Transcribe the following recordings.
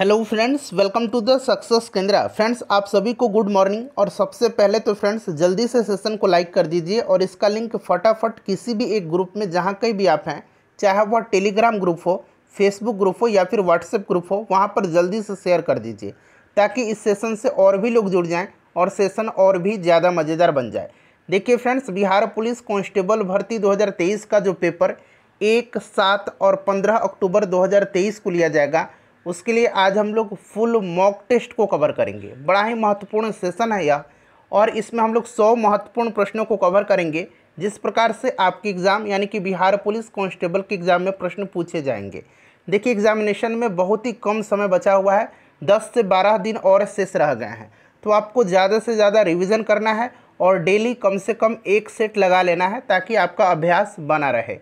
hello friends welcome to the success Kendra friends आप सभी को गुड मॉर्निंग और सबसे पहले तो फ्रेंड्स जल्दी से सेशन को लाइक कर दीजिए और इसका लिंक फटाफट किसी भी एक ग्रुप में जहाँ कहीं भी आप हैं चाहे वह टेलीग्राम ग्रुप हो फेसबुक ग्रुप हो या फिर व्हाट्सएप ग्रुप हो वहाँ पर जल्दी से शेयर कर दीजिए ताकि इस सेशन से और भी लोग जुड़ जाएँ और सेशन और भी ज़्यादा मज़ेदार बन जाए देखिए फ्रेंड्स बिहार पुलिस कॉन्स्टेबल भर्ती दो का जो पेपर एक सात और पंद्रह अक्टूबर दो को लिया जाएगा उसके लिए आज हम लोग फुल मॉक टेस्ट को कवर करेंगे बड़ा ही महत्वपूर्ण सेशन है यह और इसमें हम लोग सौ महत्वपूर्ण प्रश्नों को कवर करेंगे जिस प्रकार से आपकी एग्ज़ाम यानी कि बिहार पुलिस कांस्टेबल के एग्ज़ाम में प्रश्न पूछे जाएंगे देखिए एग्जामिनेशन में बहुत ही कम समय बचा हुआ है दस से बारह दिन और शेष रह गए हैं तो आपको ज़्यादा से ज़्यादा रिविज़न करना है और डेली कम से कम एक सेट लगा लेना है ताकि आपका अभ्यास बना रहे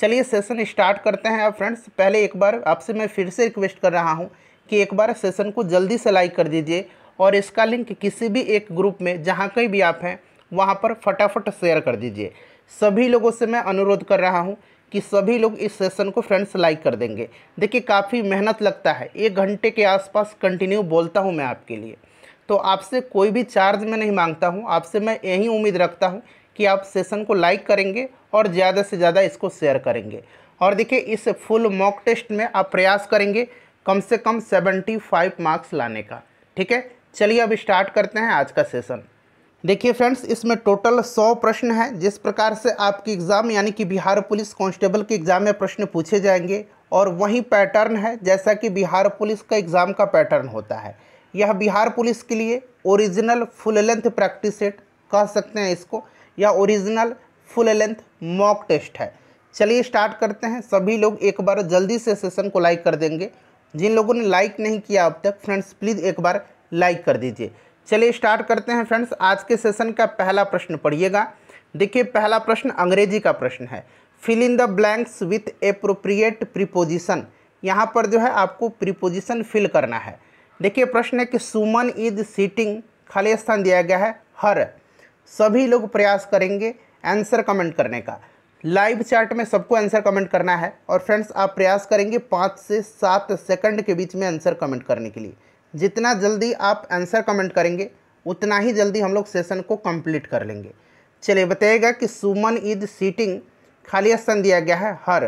चलिए सेशन स्टार्ट करते हैं अब फ्रेंड्स पहले एक बार आपसे मैं फिर से रिक्वेस्ट कर रहा हूँ कि एक बार सेशन को जल्दी से लाइक कर दीजिए और इसका लिंक किसी भी एक ग्रुप में जहाँ कहीं भी आप हैं वहाँ पर फटाफट शेयर कर दीजिए सभी लोगों से मैं अनुरोध कर रहा हूँ कि सभी लोग इस सेशन को फ्रेंड्स लाइक कर देंगे देखिए काफ़ी मेहनत लगता है एक घंटे के आसपास कंटिन्यू बोलता हूँ मैं आपके लिए तो आपसे कोई भी चार्ज मैं नहीं मांगता हूँ आपसे मैं यही उम्मीद रखता हूँ कि आप सेशन को लाइक करेंगे और ज़्यादा से ज़्यादा इसको शेयर करेंगे और देखिए इस फुल मॉक टेस्ट में आप प्रयास करेंगे कम से कम सेवेंटी फाइव मार्क्स लाने का ठीक है चलिए अब स्टार्ट करते हैं आज का सेशन देखिए फ्रेंड्स इसमें टोटल सौ प्रश्न हैं जिस प्रकार से आपकी एग्ज़ाम यानी कि बिहार पुलिस कांस्टेबल के एग्ज़ाम में प्रश्न पूछे जाएंगे और वही पैटर्न है जैसा कि बिहार पुलिस का एग्ज़ाम का पैटर्न होता है यह बिहार पुलिस के लिए original full length practice set कह सकते हैं इसको या original full length mock test है चलिए स्टार्ट करते हैं सभी लोग एक बार जल्दी से सेशन को लाइक कर देंगे जिन लोगों ने लाइक नहीं किया अब तक फ्रेंड्स प्लीज़ एक बार लाइक कर दीजिए चलिए स्टार्ट करते हैं फ्रेंड्स आज के सेशन का पहला प्रश्न पढ़िएगा देखिए पहला प्रश्न अंग्रेजी का प्रश्न है fill in the blanks with appropriate preposition यहाँ पर जो है आपको प्रीपोजिशन फिल करना है देखिए प्रश्न है कि सुमन इज सीटिंग खाली स्थान दिया गया है हर सभी लोग प्रयास करेंगे आंसर कमेंट करने का लाइव चैट में सबको आंसर कमेंट करना है और फ्रेंड्स आप प्रयास करेंगे पाँच से सात सेकंड के बीच में आंसर कमेंट करने के लिए जितना जल्दी आप आंसर कमेंट करेंगे उतना ही जल्दी हम लोग सेशन को कंप्लीट कर लेंगे चलिए बताइएगा कि सुमन ईद सीटिंग खाली स्थान दिया गया है हर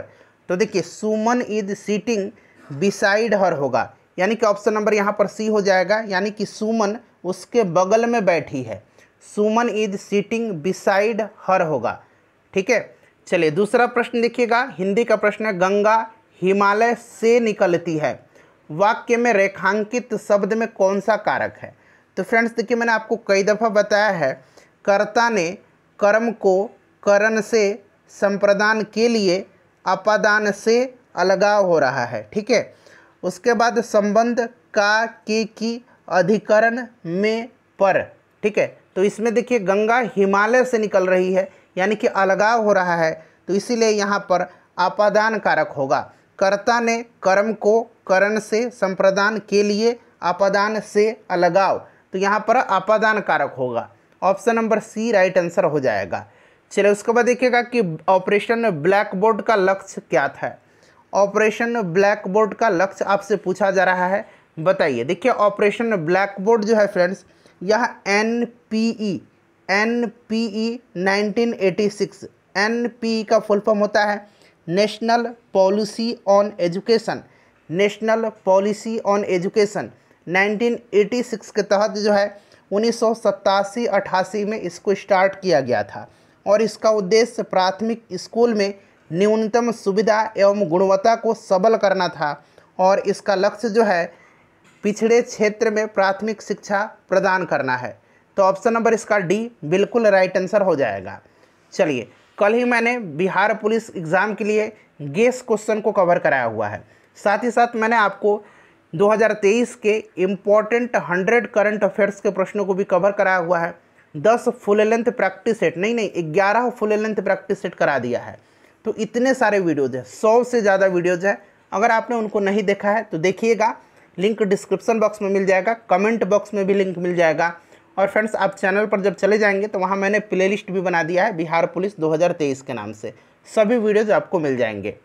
तो देखिए Suman is sitting beside her होगा यानी कि ऑप्शन नंबर यहाँ पर सी हो जाएगा यानी कि सुमन उसके बगल में बैठी है Suman is sitting beside her होगा ठीक है चलिए दूसरा प्रश्न देखिएगा हिंदी का प्रश्न है गंगा हिमालय से निकलती है वाक्य में रेखांकित शब्द में कौन सा कारक है तो फ्रेंड्स देखिए मैंने आपको कई दफ़ा बताया है कर्ता ने कर्म को करण से संप्रदान के लिए अपादान से अलगाव हो रहा है ठीक है उसके बाद संबंध का के की अधिकरण में पर ठीक है तो इसमें देखिए गंगा हिमालय से निकल रही है यानी कि अलगाव हो रहा है तो इसीलिए यहाँ पर आपादान कारक होगा कर्ता ने कर्म को करण से संप्रदान के लिए आपादान से अलगाव तो यहाँ पर आपादान कारक होगा option number C right answer हो जाएगा चलिए उसके बाद देखिएगा कि ऑपरेशन ब्लैक बोर्ड का लक्ष्य क्या था ऑपरेशन ब्लैक बोर्ड का लक्ष्य आपसे पूछा जा रहा है बताइए देखिए ऑपरेशन ब्लैक बोर्ड जो है फ्रेंड्स यह N P E N P E nineteen eighty six N P E का फुल फॉर्म होता है national policy on education national policy on education 1986 के तहत जो है उन्नीस सौ में इसको स्टार्ट किया गया था और इसका उद्देश्य प्राथमिक स्कूल में न्यूनतम सुविधा एवं गुणवत्ता को सबल करना था और इसका लक्ष्य जो है पिछड़े क्षेत्र में प्राथमिक शिक्षा प्रदान करना है तो ऑप्शन नंबर इसका डी बिल्कुल राइट आंसर हो जाएगा चलिए कल ही मैंने बिहार पुलिस एग्ज़ाम के लिए गेस क्वेश्चन को कवर कराया हुआ है साथ ही साथ मैंने आपको 2023 के इम्पॉर्टेंट 100 करंट अफेयर्स के प्रश्नों को भी कवर कराया हुआ है 10 फुल लेंथ प्रैक्टिस सेट नहीं नहीं ग्यारह फुल लेंथ प्रैक्टिस सेट करा दिया है तो इतने सारे वीडियोज़ हैं सौ से ज़्यादा वीडियोज़ हैं अगर आपने उनको नहीं देखा है तो देखिएगा लिंक डिस्क्रिप्शन बॉक्स में मिल जाएगा कमेंट बॉक्स में भी लिंक मिल जाएगा और फ्रेंड्स आप चैनल पर जब चले जाएंगे तो वहाँ मैंने प्ले भी बना दिया है बिहार पुलिस दो के नाम से सभी वीडियोज आपको मिल जाएंगे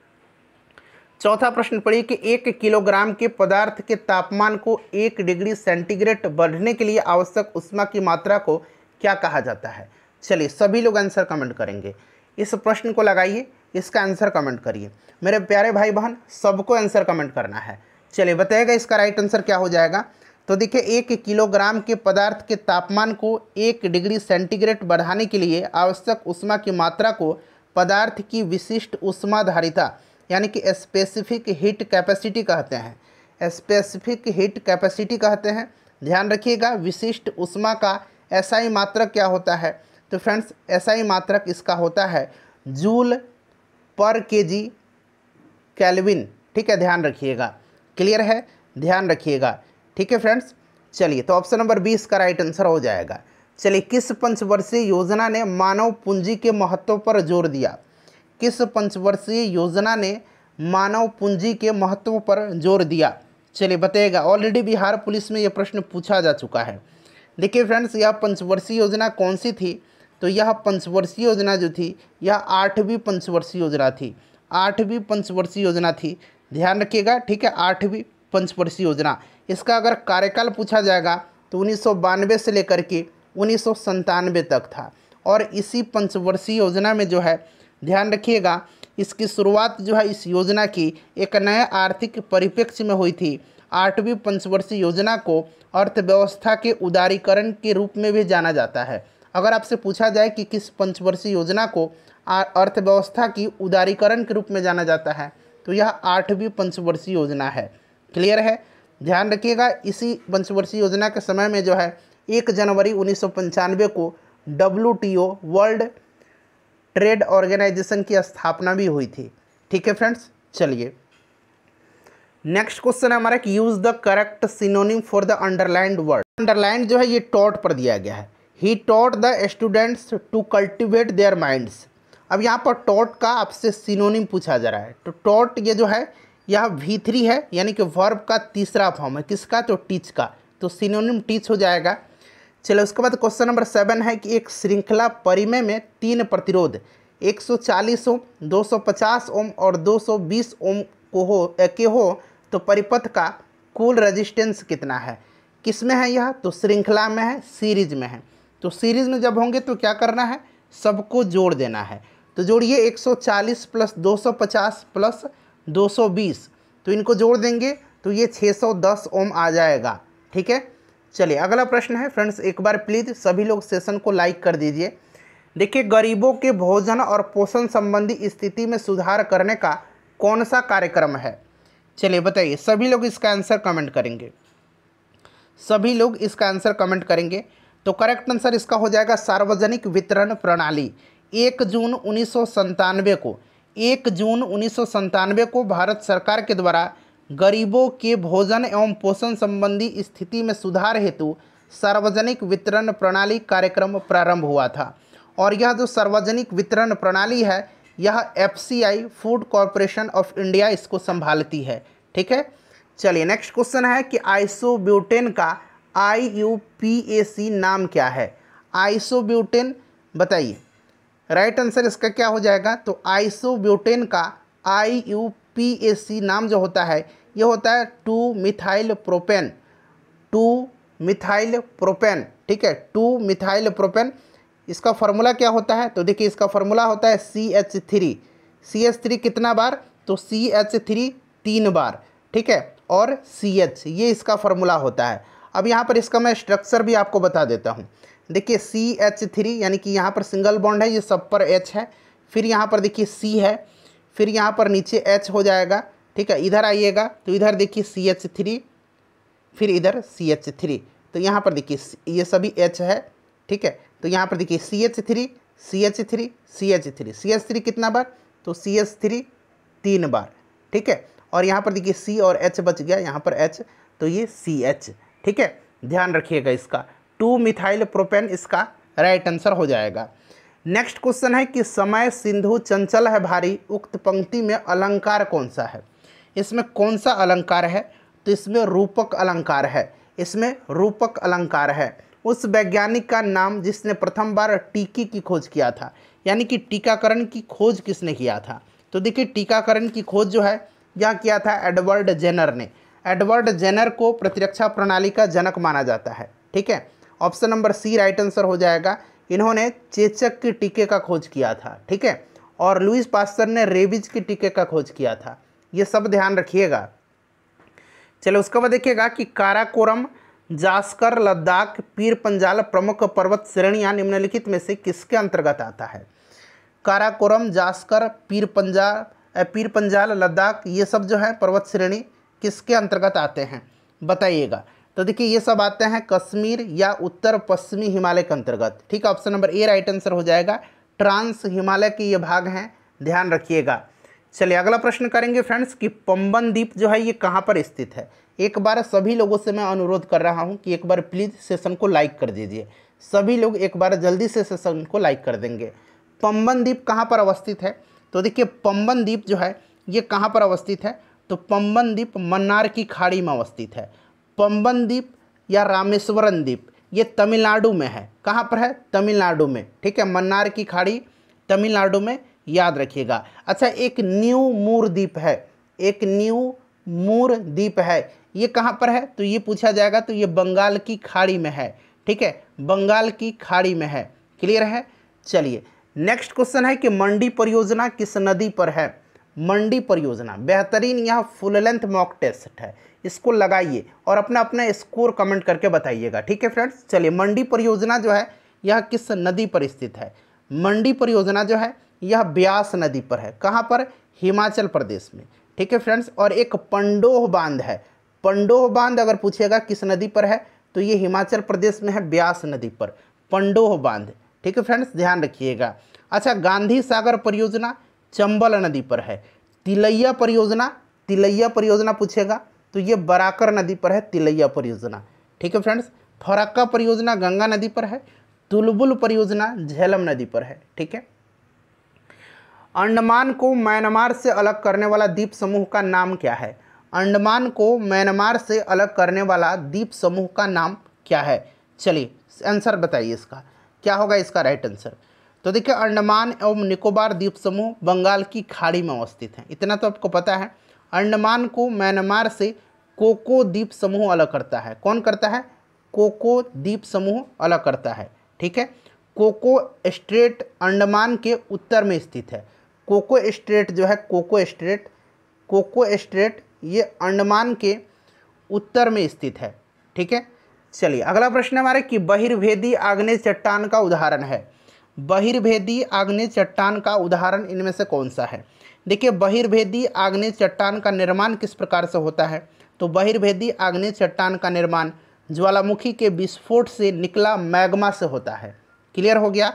चौथा प्रश्न पढ़िए कि एक किलोग्राम के पदार्थ के तापमान को एक डिग्री सेंटीग्रेड बढ़ने के लिए आवश्यक उष्मा की मात्रा को क्या कहा जाता है चलिए सभी लोग आंसर कमेंट करेंगे इस प्रश्न को लगाइए इसका आंसर कमेंट करिए मेरे प्यारे भाई बहन सबको आंसर कमेंट करना है चलिए बताइएगा इसका राइट आंसर क्या हो जाएगा तो देखिए एक किलोग्राम के पदार्थ के तापमान को एक डिग्री सेंटीग्रेड बढ़ाने के लिए आवश्यक उष्मा की मात्रा को पदार्थ की विशिष्ट उष्माधारिता यानी कि स्पेसिफिक हीट कैपेसिटी कहते हैं स्पेसिफिक हीट कैपेसिटी कहते हैं ध्यान रखिएगा विशिष्ट उष्मा का एसआई मात्रक क्या होता है तो फ्रेंड्स एसआई मात्रक इसका होता है जूल पर केजी जी ठीक है ध्यान रखिएगा क्लियर है ध्यान रखिएगा ठीक है फ्रेंड्स चलिए तो ऑप्शन नंबर बीस का राइट आंसर हो जाएगा चलिए किस पंचवर्षीय योजना ने मानव पूंजी के महत्व पर जोर दिया किस पंचवर्षीय योजना ने मानव पूंजी के महत्व पर जोर दिया चलिए बताइएगा ऑलरेडी बिहार पुलिस में यह प्रश्न पूछा जा चुका है देखिए फ्रेंड्स यह पंचवर्षीय योजना कौन सी थी तो यह पंचवर्षीय योजना जो थी यह आठवीं पंचवर्षीय योजना थी आठवीं पंचवर्षीय योजना थी ध्यान रखिएगा ठीक है आठवीं पंचवर्षीय योजना इसका अगर कार्यकाल पूछा जाएगा तो उन्नीस से लेकर के उन्नीस तक था और इसी पंचवर्षीय योजना में जो है ध्यान रखिएगा इसकी शुरुआत जो है इस योजना की एक नए आर्थिक परिप्रेक्ष्य में हुई थी आठवीं पंचवर्षीय योजना को अर्थव्यवस्था के उदारीकरण के रूप में भी जाना जाता है अगर आपसे पूछा जाए कि किस पंचवर्षीय योजना को अर्थव्यवस्था की उदारीकरण के रूप में जाना जाता है तो यह आठवीं पंचवर्षीय योजना है क्लियर है ध्यान रखिएगा इसी पंचवर्षीय योजना के समय में जो है एक जनवरी उन्नीस को डब्ल्यू वर्ल्ड ट्रेड ऑर्गेनाइजेशन की स्थापना भी हुई थी ठीक है फ्रेंड्स चलिए नेक्स्ट क्वेश्चन है हमारा कि use the correct synonym for the underlined word underlined जो है ये टॉट पर दिया गया है he taught the students to cultivate their minds अब यहाँ पर टॉट का आपसे सिनोनिम पूछा जा रहा है तो टॉट ये जो है यह वी थ्री है यानी कि वर्ब का तीसरा फॉर्म है किसका तो टीच का तो सिनोनिम टीच हो जाएगा चलो उसके बाद क्वेश्चन नंबर सेवन है कि एक श्रृंखला परिमय में तीन प्रतिरोध 140 ओम 250 ओम और 220 ओम को हो के हो तो परिपथ का कुल रेजिस्टेंस कितना है किस में है यह तो श्रृंखला में है सीरीज में है तो सीरीज में जब होंगे तो क्या करना है सबको जोड़ देना है तो जोड़िए 140 प्लस 250 प्लस 220 तो इनको जोड़ देंगे तो ये 610 ओम आ जाएगा ठीक है चलिए अगला प्रश्न है फ्रेंड्स एक बार प्लीज़ सभी लोग सेशन को लाइक कर दीजिए देखिए गरीबों के भोजन और पोषण संबंधी स्थिति में सुधार करने का कौन सा कार्यक्रम है चलिए बताइए सभी लोग इसका आंसर कमेंट करेंगे सभी लोग इसका आंसर कमेंट करेंगे तो करेक्ट आंसर इसका हो जाएगा सार्वजनिक वितरण प्रणाली एक जून उन्नीस को एक जून उन्नीस को भारत सरकार के द्वारा गरीबों के भोजन एवं पोषण संबंधी स्थिति में सुधार हेतु सार्वजनिक वितरण प्रणाली कार्यक्रम प्रारंभ हुआ था और यह जो सार्वजनिक वितरण प्रणाली है यह F food corporation of India इसको संभालती है ठीक है चलिए नेक्स्ट क्वेश्चन है कि आइसोब्यूटेन का आई नाम क्या है आइसोब्यूटेन बताइए राइट आंसर इसका क्या हो जाएगा तो आइसोब्यूटेन का आई यू पी ए सी नाम जो होता है ये होता है two methyl propane two methyl propane ठीक है टू मिथाइल प्रोपेन इसका फार्मूला क्या होता है तो देखिए इसका फॉर्मूला होता है C H three C H three कितना बार तो सी एच थ्री तीन बार ठीक है और सी एच ये इसका फार्मूला होता है अब यहाँ पर इसका मैं स्ट्रक्चर भी आपको बता देता हूँ देखिए सी एच थ्री यानी कि यहाँ पर सिंगल बॉन्ड है ये सब पर एच है फिर यहाँ पर देखिए सी है फिर यहाँ पर नीचे एच हो जाएगा ठीक है इधर आइएगा तो इधर देखिए सी एच थ्री फिर इधर सी एच थ्री तो यहाँ पर देखिए ये सभी एच है ठीक है तो यहाँ पर देखिए C H three C H three C H three C H three कितना बार तो सी एच थ्री तीन बार ठीक है और यहाँ पर देखिए सी और एच बच गया यहाँ पर एच तो ये सी एच ठीक है ध्यान रखिएगा इसका टू मिथाइल प्रोपेन इसका राइट आंसर हो जाएगा नेक्स्ट क्वेश्चन है कि समय सिंधु चंचल है भारी उक्त पंक्ति में अलंकार कौन सा है इसमें कौन सा अलंकार है तो इसमें रूपक अलंकार है इसमें रूपक अलंकार है उस वैज्ञानिक का नाम जिसने प्रथम बार टीके की खोज किया था यानी कि टीकाकरण की खोज किसने किया था तो देखिए टीकाकरण की खोज जो है यह किया था एडवर्ड जेनर ने एडवर्ड जेनर को प्रतिरक्षा प्रणाली का जनक माना जाता है ठीक है option number C right answer हो जाएगा इन्होंने चेचक के टीके का खोज किया था ठीक है और लुइस पास्टर ने रेबिज के टीके का खोज किया था ये सब ध्यान रखिएगा चलो उसके बाद देखिएगा कि काराकोरम जास्कर लद्दाख पीर पंजाल प्रमुख पर्वत श्रेणियाँ निम्नलिखित में से किसके अंतर्गत आता है काराकोरम जास्कर पीर पंजाल पीर पंजाल लद्दाख ये सब जो है पर्वत श्रेणी किसके अंतर्गत आते हैं बताइएगा तो देखिए ये सब आते हैं कश्मीर या उत्तर पश्चिमी हिमालय के अंतर्गत ठीक है option number A right answer हो जाएगा ट्रांस हिमालय के ये भाग हैं ध्यान रखिएगा चलिए अगला प्रश्न करेंगे फ्रेंड्स कि पम्बन द्वीप जो है ये कहाँ पर स्थित है एक बार सभी लोगों से मैं अनुरोध कर रहा हूँ कि एक बार प्लीज़ सेशन को लाइक कर दीजिए सभी लोग एक बार जल्दी से सेशन को लाइक कर देंगे पम्बन द्वीप कहाँ पर अवस्थित है तो देखिए पम्बन द्वीप जो है ये कहाँ पर अवस्थित है तो पम्बन द्वीप मन्नार की खाड़ी में अवस्थित है पम्बन द्वीप या रामेश्वरन द्वीप ये तमिलनाडु में है कहाँ पर है तमिलनाडु में ठीक है मन्नार की खाड़ी तमिलनाडु में याद रखिएगा अच्छा एक न्यू मूर द्वीप है एक न्यू मूर द्वीप है ये कहाँ पर है तो ये पूछा जाएगा तो ये बंगाल की खाड़ी में है ठीक है बंगाल की खाड़ी में है क्लियर है चलिए नेक्स्ट क्वेश्चन है कि मंडी परियोजना किस नदी पर है मंडी परियोजना बेहतरीन यह फुल लेंथ मॉक टेस्ट है इसको लगाइए और अपना अपना स्कोर कमेंट करके बताइएगा ठीक है फ्रेंड्स चलिए मंडी परियोजना जो है यह किस नदी पर स्थित है मंडी परियोजना जो है यह ब्यास नदी पर है कहाँ पर हिमाचल प्रदेश में ठीक है फ्रेंड्स और एक पंडोह बांध है पंडोह बांध अगर पूछेगा किस नदी पर है तो ये हिमाचल प्रदेश में है ब्यास नदी पर पंडोह बांध ठीक है फ्रेंड्स ध्यान रखिएगा अच्छा गांधी सागर परियोजना चंबल नदी पर है तिलैया परियोजना तिलैया परियोजना पूछेगा तो ये बराकर नदी पर है तिलैया परियोजना ठीक है फ्रेंड्स फरक्का परियोजना गंगा नदी पर है तुलबुल परियोजना झेलम नदी पर है ठीक है अंडमान को म्यांमार से अलग करने वाला द्वीप समूह का नाम क्या है अंडमान को म्यांमार से अलग करने वाला द्वीप समूह का नाम क्या है चलिए आंसर बताइए इसका क्या होगा इसका राइट आंसर तो देखिए अंडमान एवं निकोबार द्वीप समूह बंगाल की खाड़ी में अवस्थित हैं इतना तो आपको पता है अंडमान को म्यांमार से कोको द्वीप समूह अलग करता है कौन करता है कोको द्वीप समूह अलग करता है ठीक है कोको स्ट्रेट अंडमान के उत्तर में स्थित है कोको स्ट्रेट जो है कोको स्ट्रेट कोको स्ट्रेट ये अंडमान के उत्तर में स्थित है ठीक है चलिए अगला प्रश्न हमारे कि बहिर्भेदी आग्ने चट्टान का उदाहरण है बहिर्भेदी आग्ने चट्टान का उदाहरण इनमें से कौन सा है देखिए बहिर्भेदी आग्ने चट्टान का निर्माण किस प्रकार से होता है तो बहिर्भेदी आग्नेय चट्टान का निर्माण ज्वालामुखी के विस्फोट से निकला मैग्मा से होता है क्लियर हो गया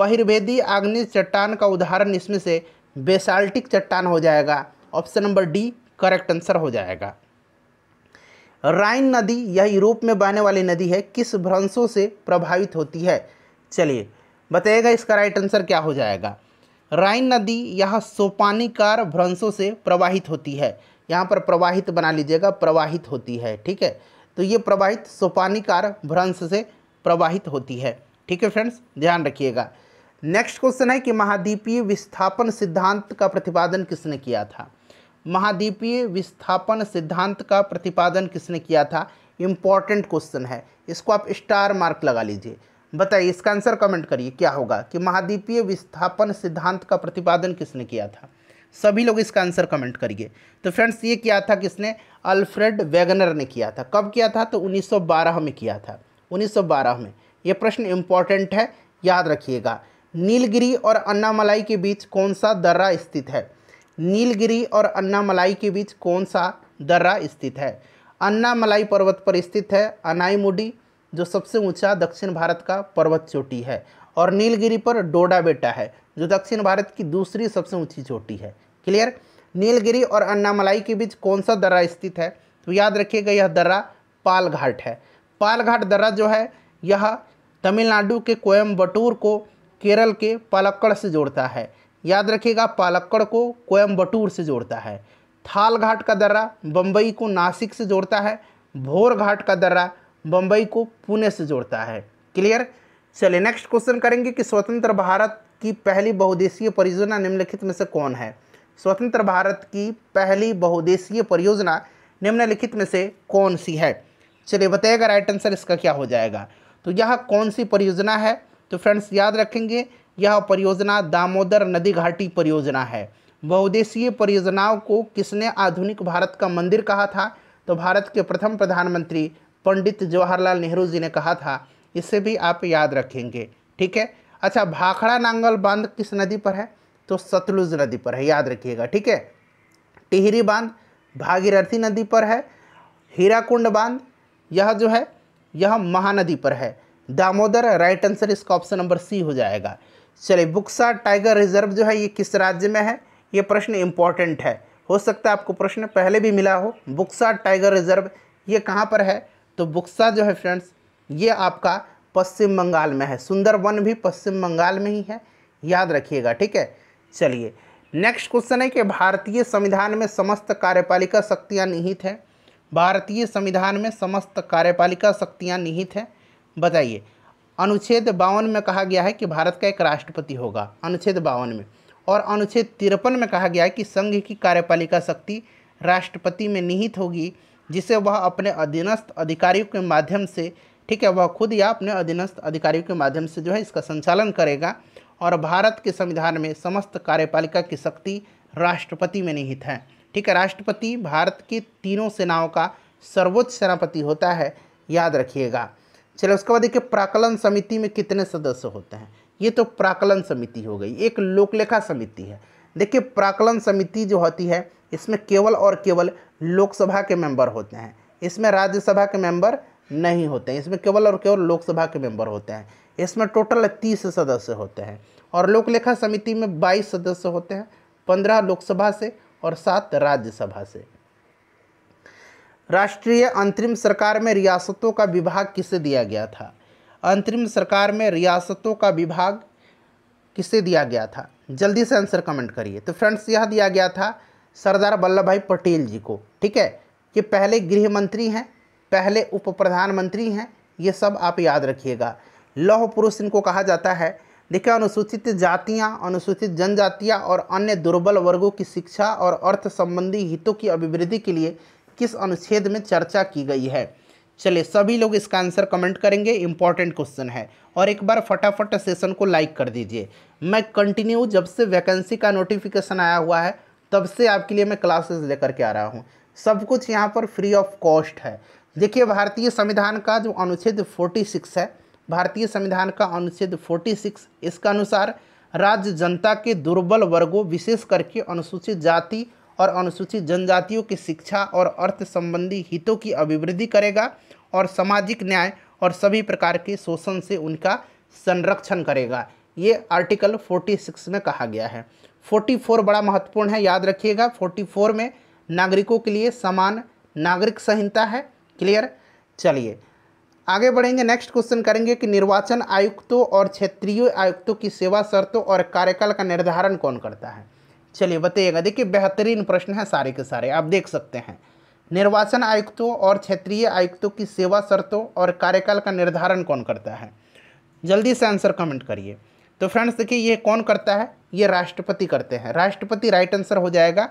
बहिर्भेदी आग्नेय चट्टान का उदाहरण इसमें से बेसाल्टिक चट्टान हो जाएगा option number D correct answer हो जाएगा राइन नदी यह यूरोप में बहने वाली नदी है किस भ्रंशों से प्रभावित होती है चलिए बताइएगा इसका राइट आंसर क्या हो जाएगा राइन नदी यह सोपानीकार भ्रंशों से प्रवाहित होती है यहाँ पर प्रवाहित बना लीजिएगा प्रवाहित होती है ठीक है तो ये प्रवाहित सोपानिकार भ्रंश से प्रवाहित होती है ठीक है फ्रेंड्स ध्यान रखिएगा नेक्स्ट क्वेश्चन है कि महाद्वीपीय विस्थापन सिद्धांत का प्रतिपादन किसने किया था महाद्वीपीय विस्थापन सिद्धांत का प्रतिपादन किसने किया था इम्पॉर्टेंट क्वेश्चन है इसको आप स्टार मार्क लगा लीजिए बताइए इसका आंसर कमेंट करिए क्या होगा कि महाद्वीपीय विस्थापन सिद्धांत का प्रतिपादन किसने किया था सभी लोग इसका आंसर कमेंट करिए तो फ्रेंड्स ये किया था किसने अल्फ्रेड वैगनर ने किया था कब किया था तो 1912 में किया था 1912 में ये प्रश्न इम्पॉर्टेंट है याद रखिएगा नीलगिरी और अन्नामलाई के बीच कौन सा दर्रा स्थित है नीलगिरी और अन्नामलाई के बीच कौन सा दर्रा स्थित है अन्नामलाई पर्वत पर स्थित है अनाईमुडी जो सबसे ऊंचा दक्षिण भारत का पर्वत चोटी है और नीलगिरी पर डोडा बेटा है जो दक्षिण भारत की दूसरी सबसे ऊंची चोटी है क्लियर नीलगिरी और अन्नामलाई के बीच कौन सा दर्रा स्थित है तो याद रखिएगा यह दर्रा पालघाट है पालघाट दर्रा जो है यह तमिलनाडु के कोयम्बटूर को केरल के पालक्कड़ से जोड़ता है याद रखिएगा पालक्कड़ को कोयम्बटूर से जोड़ता है थाल घाट का दर्रा बम्बई को नासिक से जोड़ता है भोर घाट का दर्रा बम्बई को पुणे से जोड़ता है क्लियर चलिए नेक्स्ट क्वेश्चन करेंगे कि स्वतंत्र भारत की पहली बहुदेशीय परियोजना निम्नलिखित में से कौन है स्वतंत्र भारत की पहली बहुदेशीय परियोजना निम्नलिखित में से कौन सी है चलिए बताइएगा राइट आंसर इसका क्या हो जाएगा तो यह कौन सी परियोजना है तो फ्रेंड्स याद रखेंगे यह परियोजना दामोदर नदी घाटी परियोजना है बहुदेशीय परियोजनाओं को किसने आधुनिक भारत का मंदिर कहा था तो भारत के प्रथम प्रधानमंत्री पंडित जवाहरलाल नेहरू जी ने कहा था इसे भी आप याद रखेंगे ठीक है अच्छा भाखड़ा नांगल बांध किस नदी पर है तो सतलुज नदी पर है याद रखिएगा ठीक है टिहरी बांध भागीरथी नदी पर है हीराकुंड बांध यह जो है यह महानदी पर है दामोदर राइट आंसर इसका ऑप्शन नंबर सी हो जाएगा चलिए बुक्सा टाइगर रिजर्व जो है ये किस राज्य में है ये प्रश्न इम्पॉर्टेंट है हो सकता है आपको प्रश्न पहले भी मिला हो बुक्सा टाइगर रिजर्व ये कहाँ पर है तो बुक्सा जो है फ्रेंड्स ये आपका पश्चिम बंगाल में है सुंदरवन भी पश्चिम बंगाल में ही है याद रखिएगा ठीक है चलिए नेक्स्ट क्वेश्चन है कि भारतीय संविधान में समस्त कार्यपालिका शक्तियाँ निहित हैं भारतीय संविधान में समस्त कार्यपालिका शक्तियाँ निहित हैं बताइए अनुच्छेद बावन में कहा गया है कि भारत का एक राष्ट्रपति होगा अनुच्छेद बावन में और अनुच्छेद तिरपन में कहा गया है कि संघ की कार्यपालिका शक्ति राष्ट्रपति में निहित होगी जिसे वह अपने अधीनस्थ अधिकारियों के माध्यम से ठीक है वह खुद या अपने अधीनस्थ अधिकारियों के माध्यम से जो है इसका संचालन करेगा और भारत के संविधान में समस्त कार्यपालिका की शक्ति राष्ट्रपति में निहित है ठीक है राष्ट्रपति भारत की तीनों सेनाओं का सर्वोच्च सेनापति होता है याद रखिएगा चलो उसके बाद देखिए प्राकलन समिति में कितने सदस्य होते हैं ये तो प्राकलन समिति हो गई एक लोकलेखा समिति है देखिए प्राकलन समिति जो होती है इसमें केवल और केवल लोकसभा के मेंबर होते हैं इसमें राज्यसभा के मेंबर नहीं होते हैं इसमें केवल और केवल लोकसभा के मेंबर होते हैं इसमें टोटल तीस सदस्य होते हैं और लोक लेखा समिति में बाईस सदस्य होते हैं पंद्रह लोकसभा से और सात राज्यसभा से राष्ट्रीय अंतरिम सरकार में रियासतों का विभाग किसे दिया गया था अंतरिम सरकार में रियासतों का विभाग किसे दिया गया था जल्दी से आंसर कमेंट करिए तो फ्रेंड्स यह दिया गया था सरदार वल्लभ भाई पटेल जी को ठीक है कि पहले गृह मंत्री हैं पहले उप प्रधानमंत्री हैं ये सब आप याद रखिएगा लौह पुरुष इनको कहा जाता है देखिए अनुसूचित जातियां, अनुसूचित जनजातियां और अन्य दुर्बल वर्गों की शिक्षा और अर्थ संबंधी हितों की अभिवृद्धि के लिए किस अनुच्छेद में चर्चा की गई है चलिए सभी लोग इसका आंसर कमेंट करेंगे इंपॉर्टेंट क्वेश्चन है और एक बार फटाफट सेशन को लाइक कर दीजिए मैं कंटिन्यू जब से वैकेंसी का नोटिफिकेशन आया हुआ है तब से आपके लिए मैं क्लासेस लेकर के आ रहा हूँ सब कुछ यहाँ पर फ्री ऑफ कॉस्ट है देखिए भारतीय संविधान का जो अनुच्छेद 46 है भारतीय संविधान का अनुच्छेद 46 इसका अनुसार राज्य जनता के दुर्बल वर्गों विशेष करके अनुसूचित जाति और अनुसूचित जनजातियों की शिक्षा और अर्थ संबंधी हितों की अभिवृद्धि करेगा और सामाजिक न्याय और सभी प्रकार के शोषण से उनका संरक्षण करेगा ये आर्टिकल 46 में कहा गया है 44 बड़ा महत्वपूर्ण है याद रखिएगा 44 में नागरिकों के लिए समान नागरिक संहिता है क्लियर चलिए आगे बढ़ेंगे नेक्स्ट क्वेश्चन करेंगे कि निर्वाचन आयुक्तों और क्षेत्रीय आयुक्तों की सेवा शर्तों और कार्यकाल का निर्धारण कौन करता है चलिए बताइएगा देखिए बेहतरीन प्रश्न है सारे के सारे आप देख सकते हैं निर्वाचन आयुक्तों और क्षेत्रीय आयुक्तों की सेवा शर्तों और कार्यकाल का निर्धारण कौन करता है जल्दी से आंसर कमेंट करिए तो फ्रेंड्स देखिए ये कौन करता है ये राष्ट्रपति करते हैं राष्ट्रपति राइट आंसर हो जाएगा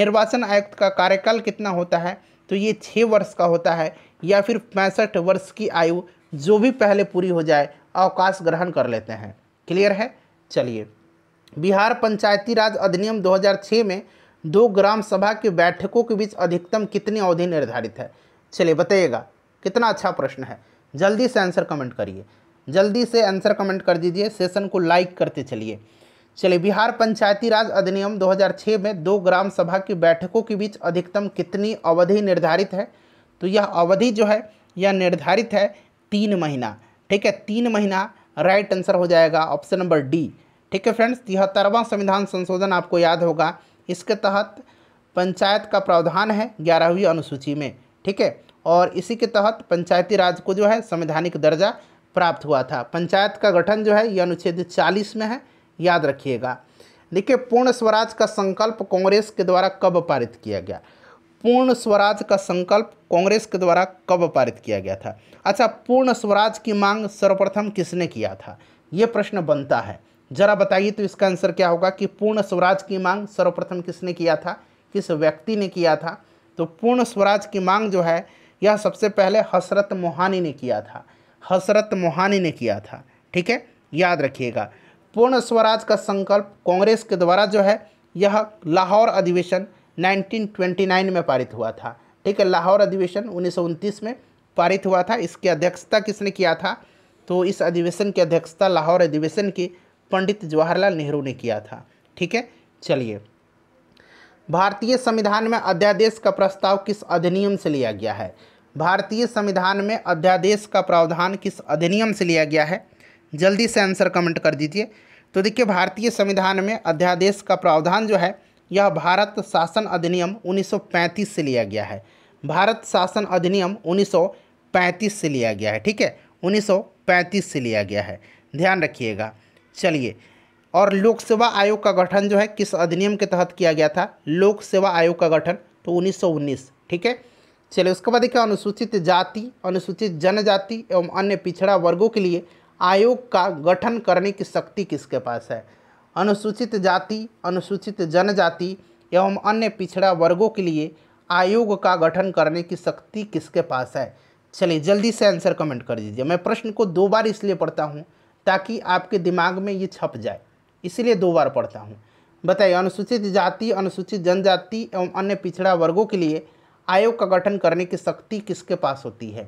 निर्वाचन आयुक्त का कार्यकाल कितना होता है तो ये छः वर्ष का होता है या फिर पैंसठ वर्ष की आयु जो भी पहले पूरी हो जाए अवकाश ग्रहण कर लेते हैं क्लियर है चलिए बिहार पंचायती राज अधिनियम 2006 में दो ग्राम सभा की बैठकों के बीच अधिकतम कितनी अवधि निर्धारित है चलिए बताइएगा कितना अच्छा प्रश्न है जल्दी से आंसर कमेंट करिए जल्दी से आंसर कमेंट कर दीजिए सेशन को लाइक करते चलिए चलिए बिहार पंचायती राज अधिनियम 2006 में दो ग्राम सभा की बैठकों के बीच अधिकतम कितनी अवधि निर्धारित है तो यह अवधि जो है यह निर्धारित है तीन महीना ठीक है तीन महीना राइट आंसर हो जाएगा ऑप्शन नंबर डी ठीक है फ्रेंड्स तिहत्तरवां संविधान संशोधन आपको याद होगा इसके तहत पंचायत का प्रावधान है ग्यारहवीं अनुसूची में ठीक है और इसी के तहत पंचायती राज को जो है संवैधानिक दर्जा प्राप्त हुआ था पंचायत का गठन जो है यह अनुच्छेद चालीस में है याद रखिएगा देखिए पूर्ण स्वराज का संकल्प कांग्रेस के द्वारा कब पारित किया गया पूर्ण स्वराज का संकल्प कांग्रेस के द्वारा कब पारित किया गया था अच्छा पूर्ण स्वराज की मांग सर्वप्रथम किसने किया था ये प्रश्न बनता है जरा बताइए तो इसका आंसर क्या होगा कि पूर्ण स्वराज की मांग सर्वप्रथम किसने किया था किस व्यक्ति ने किया था तो पूर्ण स्वराज की मांग जो है यह सबसे पहले हसरत मोहानी ने किया था हसरत मोहानी ने किया था ठीक है याद रखिएगा पूर्ण स्वराज का संकल्प कांग्रेस के द्वारा जो है यह लाहौर अधिवेशन 1929 में पारित हुआ था ठीक है लाहौर अधिवेशन उन्नीस में पारित हुआ था इसकी अध्यक्षता किसने किया था तो इस अधिवेशन की अध्यक्षता लाहौर अधिवेशन की पंडित जवाहरलाल नेहरू ने किया था ठीक है चलिए भारतीय संविधान में अध्यादेश का प्रस्ताव किस अधिनियम से लिया गया है भारतीय संविधान में अध्यादेश का प्रावधान किस अधिनियम से लिया गया है जल्दी से आंसर कमेंट कर दीजिए तो देखिए भारतीय संविधान में अध्यादेश का प्रावधान जो है यह भारत शासन अधिनियम 1935 से लिया गया है भारत शासन अधिनियम 1935 से लिया गया है ठीक है 1935 से लिया गया है ध्यान रखिएगा चलिए और लोक सेवा आयोग का गठन जो है किस अधिनियम के तहत किया गया था लोक सेवा आयोग का गठन तो 1919 ठीक है चलिए उसके बाद देखिए अनुसूचित जाति अनुसूचित जनजाति एवं अन्य पिछड़ा वर्गों के लिए आयोग का गठन करने की शक्ति किसके पास है अनुसूचित जाति अनुसूचित जनजाति एवं अन्य पिछड़ा वर्गों के लिए आयोग का गठन करने की शक्ति किसके पास है चलिए जल्दी से आंसर कमेंट कर दीजिए मैं प्रश्न को दो बार इसलिए पढ़ता हूँ ताकि आपके दिमाग में ये छप जाए इसलिए दो बार पढ़ता हूँ बताइए अनुसूचित जाति अनुसूचित जनजाति एवं अन्य पिछड़ा वर्गों के लिए आयोग का गठन करने की शक्ति किसके पास होती है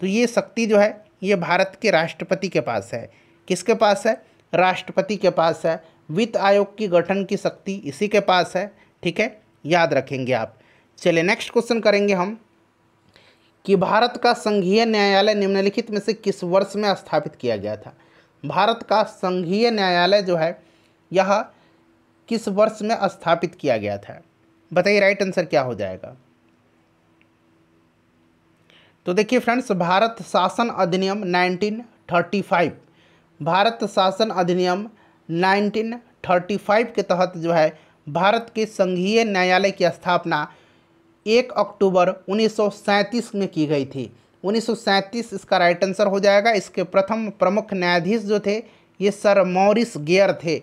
तो ये शक्ति जो है ये भारत के राष्ट्रपति के पास है किसके पास है राष्ट्रपति के पास है वित्त आयोग की गठन की शक्ति इसी के पास है ठीक है याद रखेंगे आप चलिए नेक्स्ट क्वेश्चन करेंगे हम कि भारत का संघीय न्यायालय निम्नलिखित में से किस वर्ष में स्थापित किया गया था भारत का संघीय न्यायालय जो है यह किस वर्ष में स्थापित किया गया था बताइए राइट आंसर क्या हो जाएगा तो देखिए फ्रेंड्स भारत शासन अधिनियम 1935 भारत शासन अधिनियम 1935 के तहत जो है भारत के संघीय न्यायालय की स्थापना 1 अक्टूबर 1937 में की गई थी 1937 इसका राइट आंसर हो जाएगा इसके प्रथम प्रमुख न्यायाधीश जो थे ये सर मॉरिस गेयर थे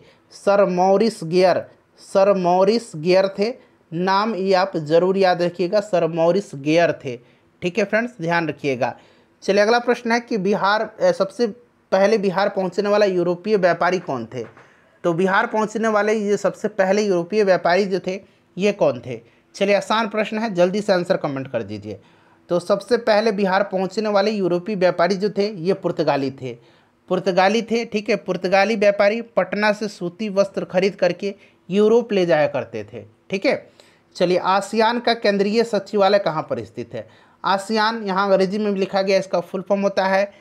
sir Maurice Gwyer sir Maurice Gwyer थे नाम ये आप जरूर याद रखिएगा सर मॉरिस गेयर थे ठीक है फ्रेंड्स ध्यान रखिएगा चलिए अगला प्रश्न है कि बिहार सबसे पहले बिहार पहुंचने वाला यूरोपीय व्यापारी कौन थे तो बिहार पहुंचने वाले ये सबसे पहले यूरोपीय व्यापारी जो थे ये कौन थे चलिए आसान प्रश्न है जल्दी से आंसर कमेंट कर दीजिए तो सबसे पहले बिहार पहुंचने वाले यूरोपीय व्यापारी जो थे ये पुर्तगाली थे पुर्तगाली थे ठीक है पुर्तगाली व्यापारी पटना से सूती वस्त्र खरीद करके यूरोप ले जाया करते थे ठीक है चलिए आसियान का केंद्रीय सचिवालय कहाँ पर स्थित है आसियान यहाँ अंग्रेजी में भी लिखा गया इसका फुल फॉर्म होता है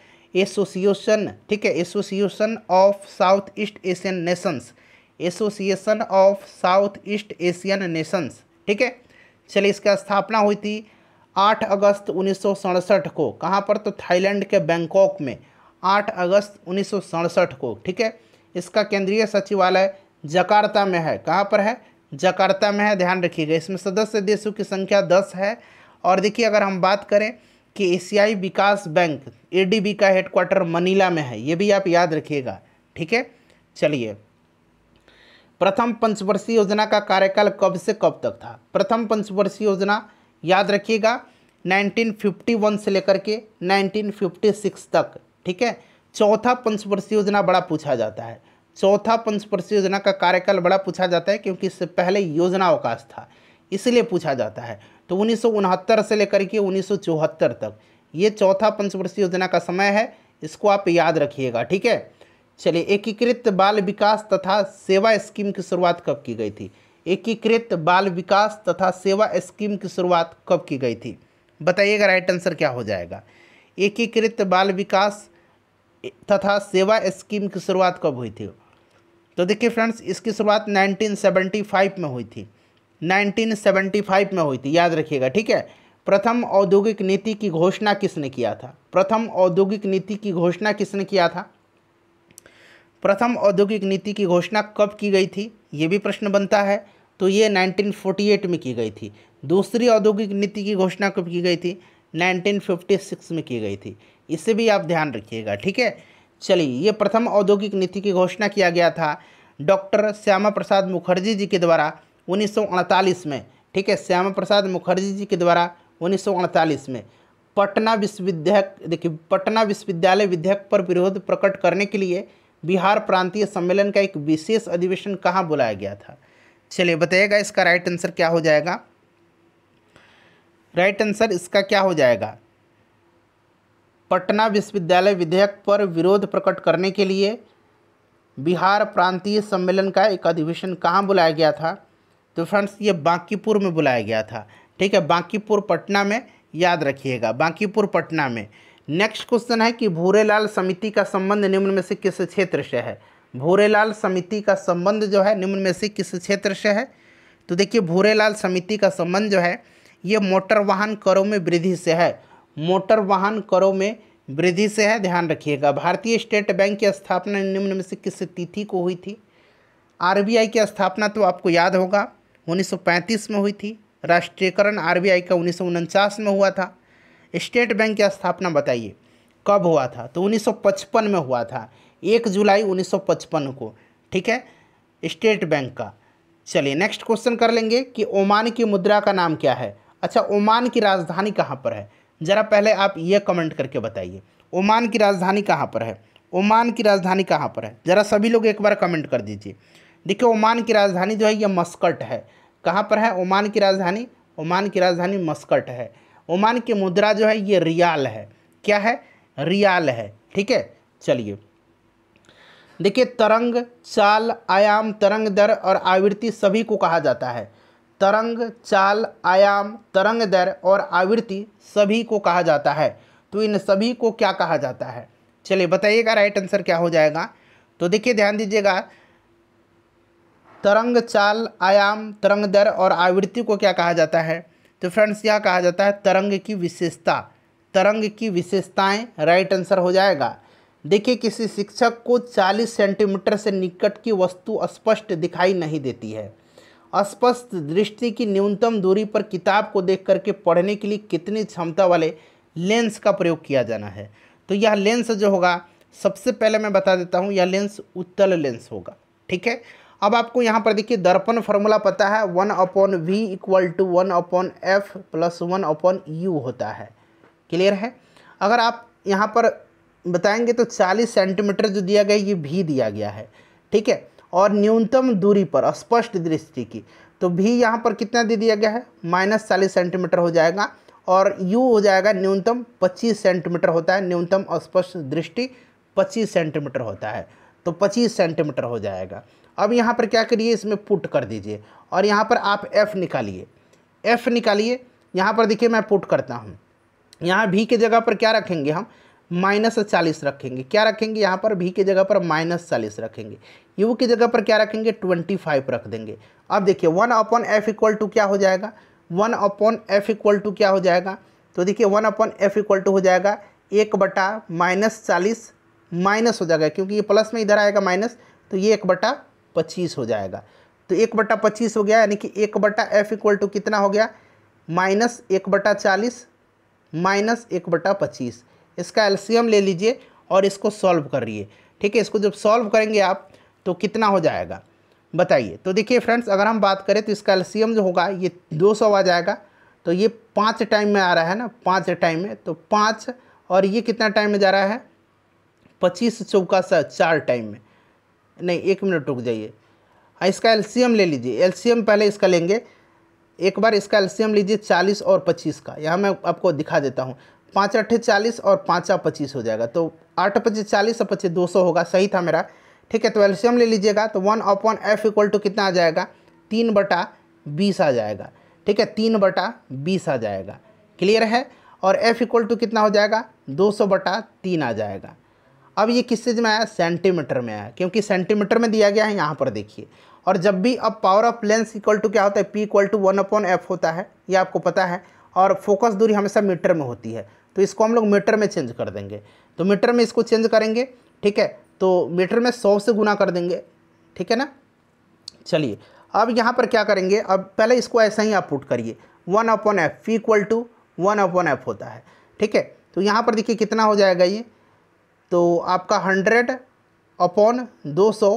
एसोसिएशन ठीक है Association of South East Asian Nations Association of South East Asian Nations ठीक है चलिए इसका स्थापना हुई थी 8 अगस्त उन्नीस को कहाँ पर तो थाईलैंड के बैंकॉक में 8 अगस्त उन्नीस को ठीक है इसका केंद्रीय सचिवालय जकार्ता में है कहाँ पर है जकार्ता में है ध्यान रखिएगा इसमें सदस्य देशों की संख्या दस है और देखिए अगर हम बात करें कि एशियाई विकास बैंक बी का हेडक्वार्टर मनीला में है ये भी आप याद रखिएगा ठीक है चलिए प्रथम पंचवर्षीय योजना का कार्यकाल कब से कब तक था प्रथम पंचवर्षीय योजना याद रखिएगा 1951 से लेकर के 1956 तक ठीक है चौथा पंचवर्षीय योजना बड़ा पूछा जाता है चौथा पंचवर्षीय योजना का कार्यकाल बड़ा पूछा जाता है क्योंकि इससे पहले योजना अवकाश था इसलिए पूछा जाता है तो उन्नीस से लेकर के उन्नीस तक ये चौथा पंचवर्षीय योजना का समय है इसको आप याद रखिएगा ठीक है चलिए एकीकृत बाल विकास तथा सेवा स्कीम की शुरुआत कब की गई थी एकीकृत बाल विकास तथा सेवा स्कीम की शुरुआत कब की गई थी बताइएगा राइट आंसर क्या हो जाएगा एकीकृत बाल विकास तथा सेवा स्कीम की शुरुआत कब हुई थी तो देखिए फ्रेंड्स इसकी शुरुआत 1975 में हुई थी 1975 में हुई थी याद रखिएगा ठीक है प्रथम औद्योगिक नीति की घोषणा किसने किया था प्रथम औद्योगिक नीति की घोषणा किसने किया था प्रथम औद्योगिक नीति की घोषणा कब की गई थी ये भी प्रश्न बनता है तो ये 1948 में की गई थी दूसरी औद्योगिक नीति की घोषणा कब की गई थी 1956 में की गई थी इसे भी आप ध्यान रखिएगा ठीक है चलिए ये प्रथम औद्योगिक नीति की घोषणा किया गया था डॉक्टर श्यामा प्रसाद मुखर्जी जी के द्वारा 1948 में ठीक है श्यामा प्रसाद मुखर्जी जी के द्वारा 1948 में पटना विश्वविद्यालय देखिए पटना विश्वविद्यालय विधेयक पर विरोध प्रकट करने के लिए बिहार प्रांतीय सम्मेलन का एक विशेष अधिवेशन कहाँ बुलाया गया था चलिए बताइएगा इसका राइट आंसर क्या हो जाएगा राइट आंसर इसका क्या हो जाएगा पटना विश्वविद्यालय विधेयक पर विरोध प्रकट करने के लिए बिहार प्रांतीय सम्मेलन का एक अधिवेशन कहाँ बुलाया गया था तो फ्रेंड्स ये बांकीपुर में बुलाया गया था ठीक है बांकीपुर पटना में याद रखिएगा बांकीपुर पटना में नेक्स्ट क्वेश्चन है कि भूरेलाल समिति का संबंध निम्न में से किस क्षेत्र से है भूरेलाल समिति का संबंध जो है निम्न में से किस क्षेत्र से है तो देखिए भूरेलाल समिति का संबंध जो है ये मोटर वाहन करों में वृद्धि से है मोटर वाहन करों में वृद्धि से है ध्यान रखिएगा भारतीय स्टेट बैंक की स्थापना निम्न में से किस तिथि को हुई थी आरबीआई की स्थापना तो आपको याद होगा 1935 में हुई थी राष्ट्रीयकरण आरबीआई का उन्नीस में हुआ था स्टेट बैंक की स्थापना बताइए कब हुआ था तो 1955 में हुआ था एक जुलाई 1955 को ठीक है स्टेट बैंक का चलिए नेक्स्ट क्वेश्चन कर लेंगे कि ओमान की मुद्रा का नाम क्या है अच्छा ओमान की राजधानी कहाँ पर है ज़रा पहले आप ये कमेंट करके बताइए ओमान की राजधानी कहाँ पर है ओमान की राजधानी कहाँ पर है ज़रा सभी लोग एक बार कमेंट कर दीजिए देखिए ओमान की राजधानी जो है ये मस्कट है कहाँ पर है ओमान की राजधानी ओमान की राजधानी मस्कट है ओमान की मुद्रा जो है ये रियाल है क्या है रियाल है ठीक है चलिए देखिए तरंग चाल आयाम तरंग दर और आवृत्ति सभी को कहा जाता है तरंग चाल आयाम तरंग दर और आवृत्ति सभी को कहा जाता है तो इन सभी को क्या कहा जाता है चलिए बताइएगा राइट आंसर क्या हो जाएगा तो देखिए ध्यान दीजिएगा तरंग चाल आयाम तरंग दर और आवृत्ति को क्या कहा जाता है तो फ्रेंड्स यह कहा जाता है तरंग की विशेषता तरंग की विशेषताएं राइट आंसर हो जाएगा देखिए किसी शिक्षक को 40 सेंटीमीटर से निकट की वस्तु स्पष्ट दिखाई नहीं देती है स्पष्ट दृष्टि की न्यूनतम दूरी पर किताब को देख करके पढ़ने के लिए कितनी क्षमता वाले लेंस का प्रयोग किया जाना है तो यह लेंस जो होगा सबसे पहले मैं बता देता हूँ यह लेंस उत्तल लेंस होगा ठीक है अब आपको यहाँ पर देखिए दर्पण फार्मूला पता है one upon v equal to one upon f plus one upon u होता है क्लियर है अगर आप यहाँ पर बताएंगे तो 40 सेंटीमीटर जो दिया गया ये भी दिया गया है ठीक है और न्यूनतम दूरी पर स्पष्ट दृष्टि की तो भी यहाँ पर कितना दे दिया गया है माइनस चालीस सेंटीमीटर हो जाएगा और यू हो जाएगा न्यूनतम पच्चीस सेंटीमीटर होता है न्यूनतम स्पष्ट दृष्टि पच्चीस सेंटीमीटर होता है तो पच्चीस सेंटीमीटर हो जाएगा अब यहाँ पर क्या करिए इसमें पुट कर दीजिए और यहाँ पर आप एफ़ निकालिए एफ़ निकालिए यहाँ पर देखिए मैं पुट करता हूँ यहाँ भी के जगह पर क्या रखेंगे हम माइनस चालीस रखेंगे क्या रखेंगे यहाँ पर भी के जगह पर माइनस चालीस रखेंगे यू की जगह पर क्या रखेंगे ट्वेंटी फाइव रख देंगे अब देखिए one upon f equal to क्या हो जाएगा one upon f equal to क्या हो जाएगा तो देखिए one upon f equal to हो जाएगा एक बटा माइनस चालीस माइनस हो जाएगा क्योंकि ये प्लस में इधर आएगा माइनस तो ये एक बटा पच्चीस हो जाएगा तो एक बट्टा पच्चीस हो गया यानी कि एक बट्टा एफ इक्वल टू कितना हो गया माइनस एक बटा चालीस माइनस एक बटा पच्चीस इसका एल्सियम ले लीजिए और इसको सॉल्व करिए ठीक है इसको जब सॉल्व करेंगे आप तो कितना हो जाएगा बताइए तो देखिए फ्रेंड्स अगर हम बात करें तो इसका एल्सियम जो होगा ये दो सौ आ जाएगा तो ये पाँच टाइम में आ रहा है ना पाँच टाइम में तो पाँच और ये कितना टाइम में जा रहा है पच्चीस चौका सा चार टाइम में नहीं एक मिनट रुक जाइए हाँ इसका एल्सीयम ले लीजिए एल्सीयम पहले इसका लेंगे एक बार इसका एल्सीयम लीजिए चालीस और पच्चीस का यहाँ मैं आपको दिखा देता हूँ पाँच अट्ठे चालीस और पाँचा पच्चीस हो जाएगा तो आठ पच्चीस चालीस और पच्चीस दो सौ होगा सही था मेरा ठीक है तो एल्शियम ले लीजिएगा तो one upon f equal to कितना आ जाएगा तीन बटा बीस आ जाएगा ठीक है तीन बटा बीस आ जाएगा क्लियर है और एफ इक्वल टू कितना हो जाएगा दो सौ बटा तीन आ जाएगा अब ये किस चीज़ में आया सेंटीमीटर में आया क्योंकि सेंटीमीटर में दिया गया है यहाँ पर देखिए और जब भी अब power of lens equal to क्या होता है P equal to one upon f होता है ये आपको पता है और फोकस दूरी हमेशा मीटर में होती है तो इसको हम लोग मीटर में चेंज कर देंगे तो मीटर में इसको चेंज करेंगे ठीक है तो मीटर में सौ से गुना कर देंगे ठीक है ना चलिए अब यहाँ पर क्या करेंगे अब पहले इसको ऐसा ही आप पुट करिए one upon f equal to one upon f होता है ठीक है तो यहाँ पर देखिए कितना हो जाएगा ये तो आपका हंड्रेड अपॉन दो सौ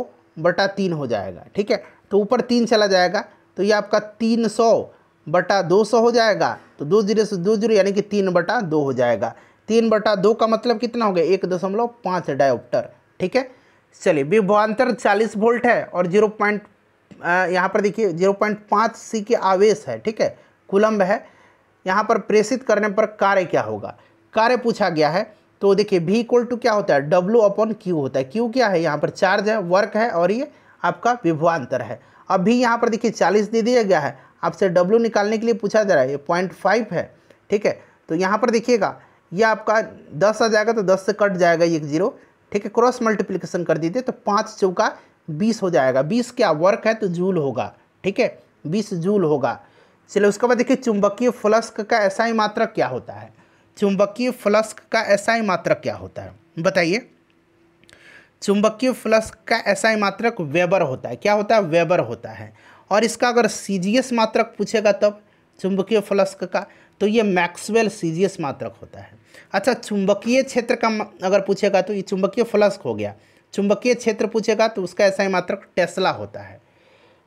बटा तीन हो जाएगा ठीक है तो ऊपर तीन चला जाएगा तो ये आपका तीन सौ बटा दो सौ हो जाएगा तो दो जीरो से दो जीरो यानी कि तीन बटा दो हो जाएगा तीन बटा दो का मतलब कितना हो गया एक दशमलव पाँच डायोप्टर ठीक है चलिए विभवान्तर चालीस वोल्ट है और जीरो पॉइंट यहाँ पर देखिए जीरो पॉइंट पाँच सी के आवेश है ठीक है कुलम्ब है यहाँ पर प्रेषित करने पर कार्य क्या होगा कार्य पूछा गया है तो देखिए भी इक्वल टू क्या होता है डब्लू अपॉन क्यू होता है क्यू क्या है यहाँ पर चार्ज है वर्क है और ये आपका विभवान्तर है अब भी यहाँ पर देखिए चालीस दे दिया गया है आपसे डब्लू निकालने के लिए पूछा जा रहा है ये पॉइंट फाइव है ठीक है तो यहाँ पर देखिएगा ये आपका दस आ जाएगा तो दस से कट जाएगा ये जीरो ठीक है क्रॉस मल्टीप्लीकेशन कर दीजिए तो पाँच चौका बीस हो जाएगा बीस क्या वर्क है तो जूल होगा ठीक है बीस जूल होगा चलिए उसके बाद देखिए चुंबकीय फ्लस्क का ऐसा ही मात्रक क्या होता है चुंबकीय फ्लस्क का ही मात्रक क्या होता है बताइए चुंबकीय फ्लस्क का ऐसा ही मात्रक वेबर होता है क्या होता है वेबर होता है और इसका अगर सी मात्रक पूछेगा तब चुंबकीय फ्लस्क का तो ये मैक्सवेल सी मात्रक होता है अच्छा चुंबकीय क्षेत्र का अगर पूछेगा तो ये चुंबकीय फ्लस्क हो गया चुंबकीय क्षेत्र पूछेगा तो उसका ही मात्रक टेस्ला होता है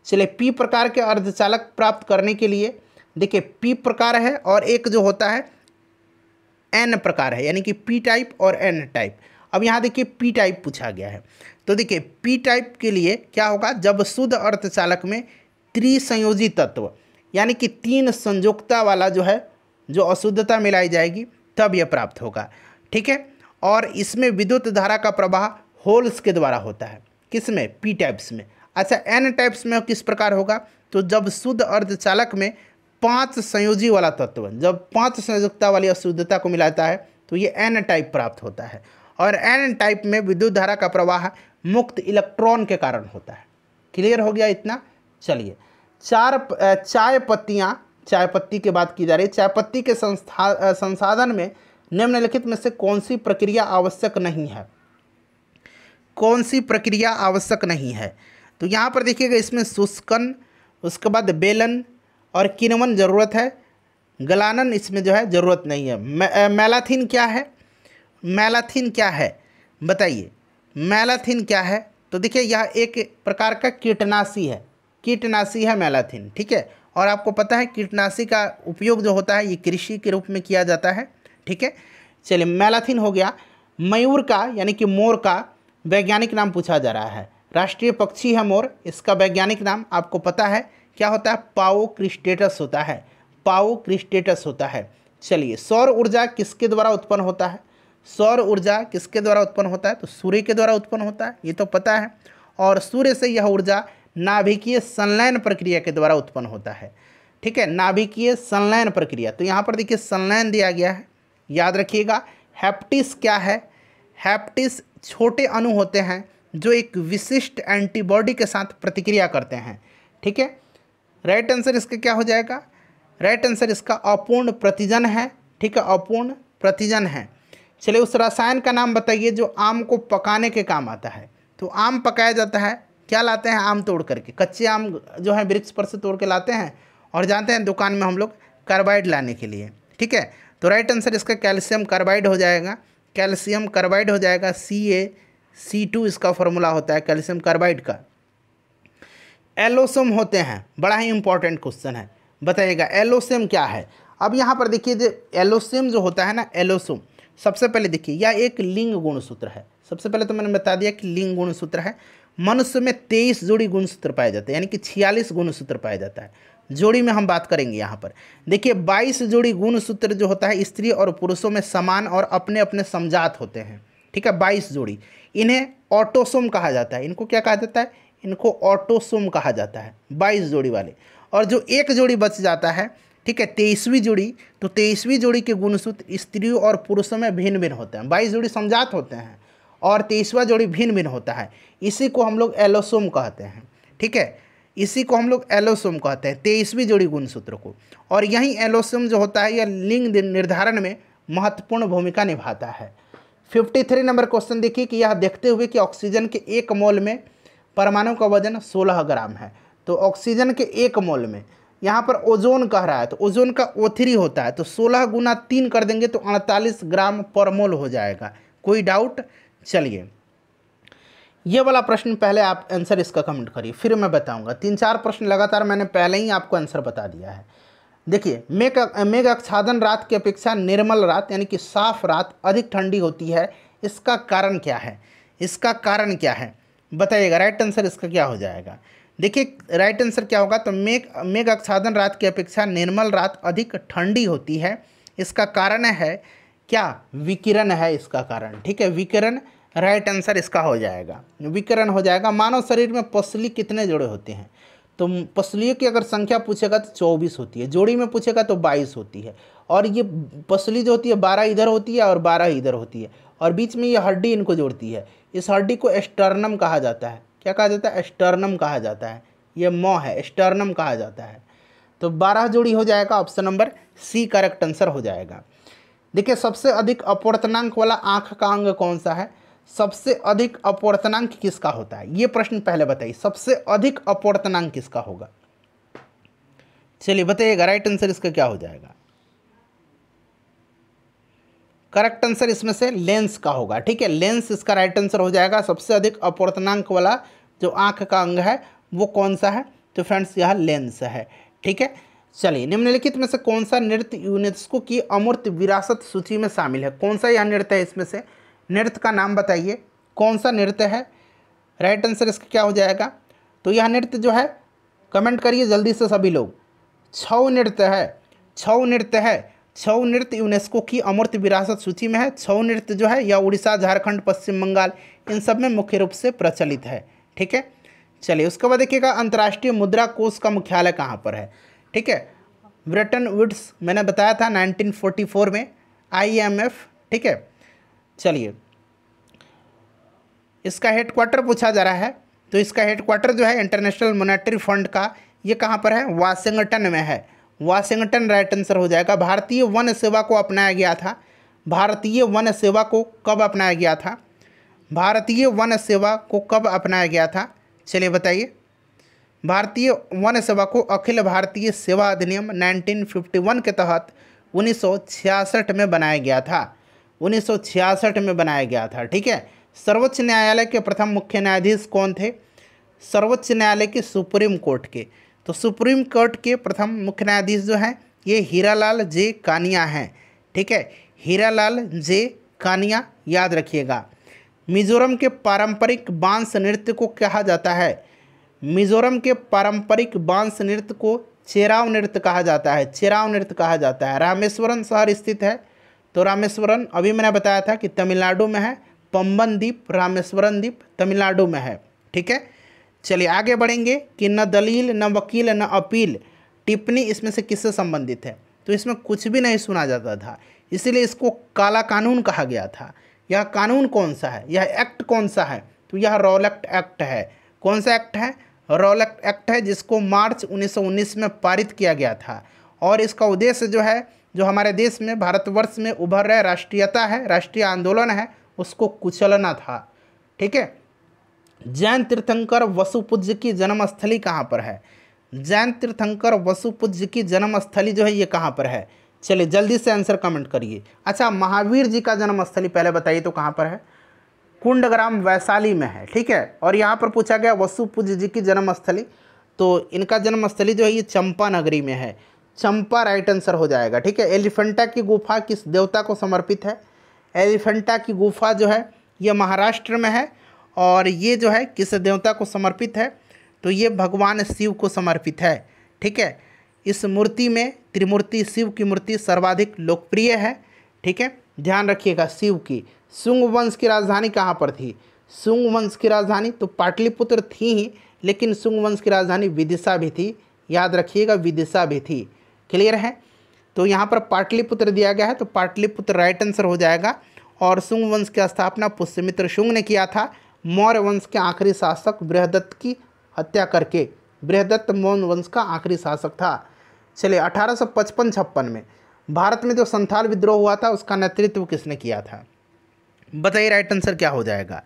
चलिए पी प्रकार के अर्धचालक प्राप्त करने के लिए देखिए पी प्रकार है और एक जो होता है एन प्रकार है यानी कि पी टाइप और एन टाइप अब यहाँ देखिए पी टाइप पूछा गया है तो देखिए पी टाइप के लिए क्या होगा जब शुद्ध अर्थचालक में त्रिसंयोजी तत्व यानी कि तीन संयोगता वाला जो है जो अशुद्धता मिलाई जाएगी तब यह प्राप्त होगा ठीक है और इसमें विद्युत धारा का प्रवाह होल्स के द्वारा होता है किस में पी टाइप्स में अच्छा एन टाइप्स में किस प्रकार होगा तो जब शुद्ध अर्धचालक में पांच संयोजी वाला तत्व जब पांच संयोजकता वाली अशुद्धता को मिलाता है तो ये एन टाइप प्राप्त होता है और एन टाइप में विद्युत धारा का प्रवाह मुक्त इलेक्ट्रॉन के कारण होता है क्लियर हो गया इतना चलिए चार चाय पत्तियाँ चाय पत्ती की बात की जा रही है चाय पत्ती के संस्था संसाधन में निम्नलिखित में से कौन सी प्रक्रिया आवश्यक नहीं है कौन सी प्रक्रिया आवश्यक नहीं है तो यहाँ पर देखिएगा इसमें शुष्कन उसके बाद बेलन और किनवन ज़रूरत है गलानन इसमें जो है ज़रूरत नहीं है मैलाथिन क्या है मैलाथिन क्या है बताइए मैलाथिन क्या है तो देखिए यह एक प्रकार का कीटनाशी है कीटनाशी है मैलाथिन ठीक है और आपको पता है कीटनाशी का उपयोग जो होता है ये कृषि के रूप में किया जाता है ठीक है चलिए मैलाथिन हो गया मयूर का यानी कि मोर का वैज्ञानिक नाम पूछा जा रहा है राष्ट्रीय पक्षी है मोर इसका वैज्ञानिक नाम आपको पता है क्या होता है पाओ क्रिस्टेटस होता है पाओ क्रिस्टेटस होता है चलिए सौर ऊर्जा किसके द्वारा उत्पन्न होता है सौर ऊर्जा किसके द्वारा उत्पन्न होता है तो सूर्य के द्वारा उत्पन्न होता है ये तो पता है और सूर्य से यह ऊर्जा नाभिकीय संलयन प्रक्रिया के द्वारा उत्पन्न होता है ठीक है नाभिकीय संलयन प्रक्रिया तो यहाँ पर देखिए संलयन दिया गया है याद रखिएगा हैप्टिस क्या है हैप्टिस छोटे अणु होते हैं जो एक विशिष्ट एंटीबॉडी के साथ प्रतिक्रिया करते हैं ठीक है राइट आंसर इसका क्या हो जाएगा राइट आंसर इसका अपूर्ण प्रतिजन है ठीक है अपूर्ण प्रतिजन है चलिए उस रसायन का नाम बताइए जो आम को पकाने के काम आता है तो आम पकाया जाता है क्या लाते हैं आम तोड़ करके कच्चे आम जो है वृक्ष पर से तोड़ के लाते हैं और जाते हैं दुकान में हम लोग कार्बाइड लाने के लिए ठीक है तो राइट आंसर इसका कैल्शियम कार्बाइड हो जाएगा कैल्शियम कार्बाइड हो जाएगा सी ए सी टू इसका फॉर्मूला होता है कैल्शियम कार्बाइड का एलोसम होते हैं बड़ा ही इंपॉर्टेंट क्वेश्चन है बताइएगा एलोसम क्या है अब यहाँ पर देखिए एलोसम जो होता है ना एलोसम सबसे पहले देखिए यह एक लिंग गुण सूत्र है सबसे पहले तो मैंने बता दिया कि लिंग गुण सूत्र है मनुष्य में तेईस जोड़ी गुण सूत्र पाए जाते हैं यानी कि छियालीस गुण सूत्र पाया जाता है जोड़ी में हम बात करेंगे यहाँ पर देखिए बाईस जोड़ी गुण सूत्र जो होता है स्त्री और पुरुषों में समान और अपने अपने समझात होते हैं ठीक है बाईस जोड़ी इन्हें ऑटोसोम कहा जाता है इनको क्या कहा जाता है इनको ऑटोसोम कहा जाता है बाईस जोड़ी वाले और जो एक जोड़ी बच जाता है ठीक है तेईसवीं जोड़ी तो तेईसवीं जोड़ी के गुणसूत्र स्त्री और पुरुषों में भिन्न भिन्न होते हैं बाईस जोड़ी समझात होते हैं और तेईसवा जोड़ी भिन्न भिन्न होता है इसी को हम लोग एलोसोम कहते हैं ठीक है इसी को हम लोग एलोसोम कहते हैं तेईसवीं जोड़ी गुणसूत्र को और यही एलोसोम जो होता है यह लिंग निर्धारण में महत्वपूर्ण भूमिका निभाता है फिफ्टी थ्री नंबर क्वेश्चन देखिए कि यह देखते हुए कि ऑक्सीजन के एक मोल में परमाणु का वजन 16 ग्राम है तो ऑक्सीजन के एक मोल में यहाँ पर ओजोन कह रहा है तो ओजोन का ओ होता है तो सोलह गुना तीन कर देंगे तो अड़तालीस ग्राम पर मोल हो जाएगा कोई डाउट चलिए ये वाला प्रश्न पहले आप आंसर इसका कमेंट करिए फिर मैं बताऊंगा तीन चार प्रश्न लगातार मैंने पहले ही आपको आंसर बता दिया है देखिए मेघ मेघ आच्छादन रात की अपेक्षा निर्मल रात यानी कि साफ रात अधिक ठंडी होती है इसका कारण क्या है इसका कारण क्या है बताइएगा राइट आंसर इसका क्या हो जाएगा देखिए राइट आंसर क्या होगा तो मेघ मेघ अक्षाधन रात की अपेक्षा निर्मल रात अधिक ठंडी होती है इसका कारण है क्या विकिरण है इसका कारण ठीक है विकिरण राइट आंसर इसका हो जाएगा विकिरण हो जाएगा मानव शरीर में पसली कितने जोड़े होते हैं तो पसलियों की अगर संख्या पूछेगा तो चौबीस होती है जोड़ी में पूछेगा तो बाईस होती है और ये पसली जो होती है बारह इधर होती है और बारह इधर होती है और बीच में ये हड्डी इनको जोड़ती है इस हड्डी को एस्टर्नम कहा जाता है क्या कहा जाता है एस्टर्नम कहा जाता है ये मॉ है एस्टर्नम कहा जाता है तो बारह जोड़ी हो जाएगा option number C correct answer हो जाएगा देखिए सबसे अधिक अपवर्तनांक वाला आँख का अंग कौन सा है सबसे अधिक अपवर्तनांक किसका होता है ये प्रश्न पहले बताइए सबसे अधिक अपवर्तनांक किसका होगा चलिए बताइएगा राइट आंसर इसका क्या हो जाएगा करेक्ट आंसर इसमें से लेंस का होगा ठीक है लेंस इसका राइट आंसर हो जाएगा सबसे अधिक अपवर्तनांक वाला जो आँख का अंग है वो कौन सा है तो फ्रेंड्स यह लेंस है ठीक है चलिए निम्नलिखित में से कौन सा नृत्य यूनेस्को की अमूर्त विरासत सूची में शामिल है कौन सा यह नृत्य है इसमें से नृत्य का नाम बताइए कौन सा नृत्य है राइट आंसर इसका क्या हो जाएगा तो यह नृत्य जो है कमेंट करिए जल्दी से सभी लोग छऊ नृत्य है छऊ नृत्य है छऊ नृत्य यूनेस्को की अमूर्त विरासत सूची में है छऊ नृत्य जो है यह उड़ीसा झारखंड पश्चिम बंगाल इन सब में मुख्य रूप से प्रचलित है ठीक है चलिए उसके बाद देखिएगा अंतर्राष्ट्रीय मुद्रा कोष का मुख्यालय कहाँ पर है ठीक है ब्रिटन वुड्स मैंने बताया था 1944 में आईएमएफ ठीक है चलिए इसका हेडक्वार्टर पूछा जा रहा है तो इसका हेडक्वार्टर जो है इंटरनेशनल मोनिट्री फंड का ये कहाँ पर है वाशिंगटन में है वाशिंगटन राइट आंसर हो जाएगा भारतीय वन सेवा को अपनाया गया था भारतीय वन सेवा को कब अपनाया गया था भारतीय वन सेवा को कब अपनाया गया था चलिए बताइए भारतीय वन सेवा को अखिल भारतीय सेवा अधिनियम 1951 के तहत 1966 में बनाया गया था 1966 में बनाया गया था ठीक है सर्वोच्च न्यायालय के प्रथम मुख्य न्यायाधीश कौन थे सर्वोच्च न्यायालय के सुप्रीम कोर्ट के तो सुप्रीम कोर्ट के प्रथम मुख्य न्यायाधीश जो हैं ये हीरालाल जे कानिया हैं ठीक है हीरालाल जे कानिया याद रखिएगा मिजोरम के पारंपरिक बांस नृत्य को कहा जाता है मिजोरम के पारंपरिक बांस नृत्य को चेराव नृत्य कहा जाता है चेराव नृत्य कहा जाता है रामेश्वरम शहर स्थित है तो रामेश्वरम अभी मैंने बताया था कि तमिलनाडु में है पम्बन द्वीप रामेश्वरम द्वीप तमिलनाडु में है ठीक है चलिए आगे बढ़ेंगे कि न दलील न वकील न अपील टिप्पणी इसमें से किससे संबंधित है तो इसमें कुछ भी नहीं सुना जाता था इसीलिए इसको काला कानून कहा गया था यह कानून कौन सा है यह एक्ट कौन सा है तो यह रोलेक्ट एक्ट है कौन सा एक्ट है रोलेक्ट एक्ट है जिसको मार्च 1919 में पारित किया गया था और इसका उद्देश्य जो है जो हमारे देश में भारतवर्ष में उभर रहे राष्ट्रीयता है राष्ट्रीय आंदोलन है उसको कुचलना था ठीक है जैन तीर्थंकर वसुपूज्य की जन्मस्थली कहाँ पर है जैन तीर्थंकर वसुपूज्य की जन्मस्थली जो है ये कहाँ पर है चलिए जल्दी से आंसर कमेंट करिए अच्छा महावीर जी का जन्मस्थली पहले बताइए तो कहाँ पर है कुंडग्राम वैशाली में है ठीक है और यहाँ पर पूछा गया वसुपूज्य जी की जन्मस्थली तो इनका जन्मस्थली जो है ये चंपा नगरी में है चंपा राइट आंसर हो जाएगा ठीक है एलिफेंटा की गुफा किस देवता को समर्पित है एलिफेंटा की गुफा जो है ये महाराष्ट्र में है और ये जो है किस देवता को समर्पित है तो ये भगवान शिव को समर्पित है ठीक है इस मूर्ति में त्रिमूर्ति शिव की मूर्ति सर्वाधिक लोकप्रिय है ठीक है ध्यान रखिएगा शिव की शुंग वंश की राजधानी कहाँ पर थी शुंग वंश की राजधानी तो पाटलिपुत्र थी ही लेकिन शुंग वंश की राजधानी विदिशा भी थी याद रखिएगा विदिशा भी थी क्लियर है तो यहाँ पर पाटलिपुत्र दिया गया है तो पाटलिपुत्र राइट आंसर हो जाएगा और शुंग वंश की स्थापना पुष्यमित्र शुंग ने किया था मौर्य वंश के आखिरी शासक बृहदत्त की हत्या करके बृहदत्त मौर्य वंश का आखिरी शासक था चलिए अठारह सौ पचपन छप्पन में भारत में जो संथाल विद्रोह हुआ था उसका नेतृत्व किसने किया था बताइए राइट आंसर क्या हो जाएगा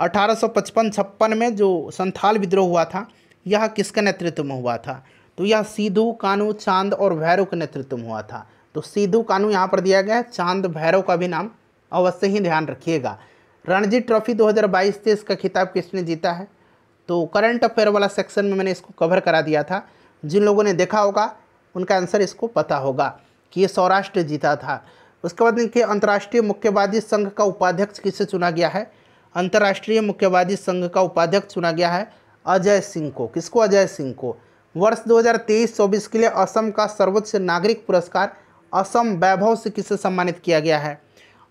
अठारह सौ पचपन छप्पन में जो संथाल विद्रोह हुआ था यह किसके नेतृत्व में हुआ था तो यह सीधु कानू चांद और भैरव के नेतृत्व में हुआ था तो सीधु कानू यहाँ पर दिया गया है चांद भैरव का भी नाम अवश्य ही ध्यान रखिएगा रणजी ट्रॉफी 2022 तेईस का खिताब किसने जीता है तो करंट अफेयर वाला सेक्शन में मैंने इसको कवर करा दिया था जिन लोगों ने देखा होगा उनका आंसर इसको पता होगा कि ये सौराष्ट्र जीता था उसके बाद इनके अंतर्राष्ट्रीय मुक्केबाजी संघ का उपाध्यक्ष किसे चुना गया है अंतर्राष्ट्रीय मुक्केबाजी संघ का उपाध्यक्ष चुना गया है अजय सिंह को किसको अजय सिंह को वर्ष 2023-24 के लिए असम का सर्वोच्च नागरिक पुरस्कार असम वैभव से किसे सम्मानित किया गया है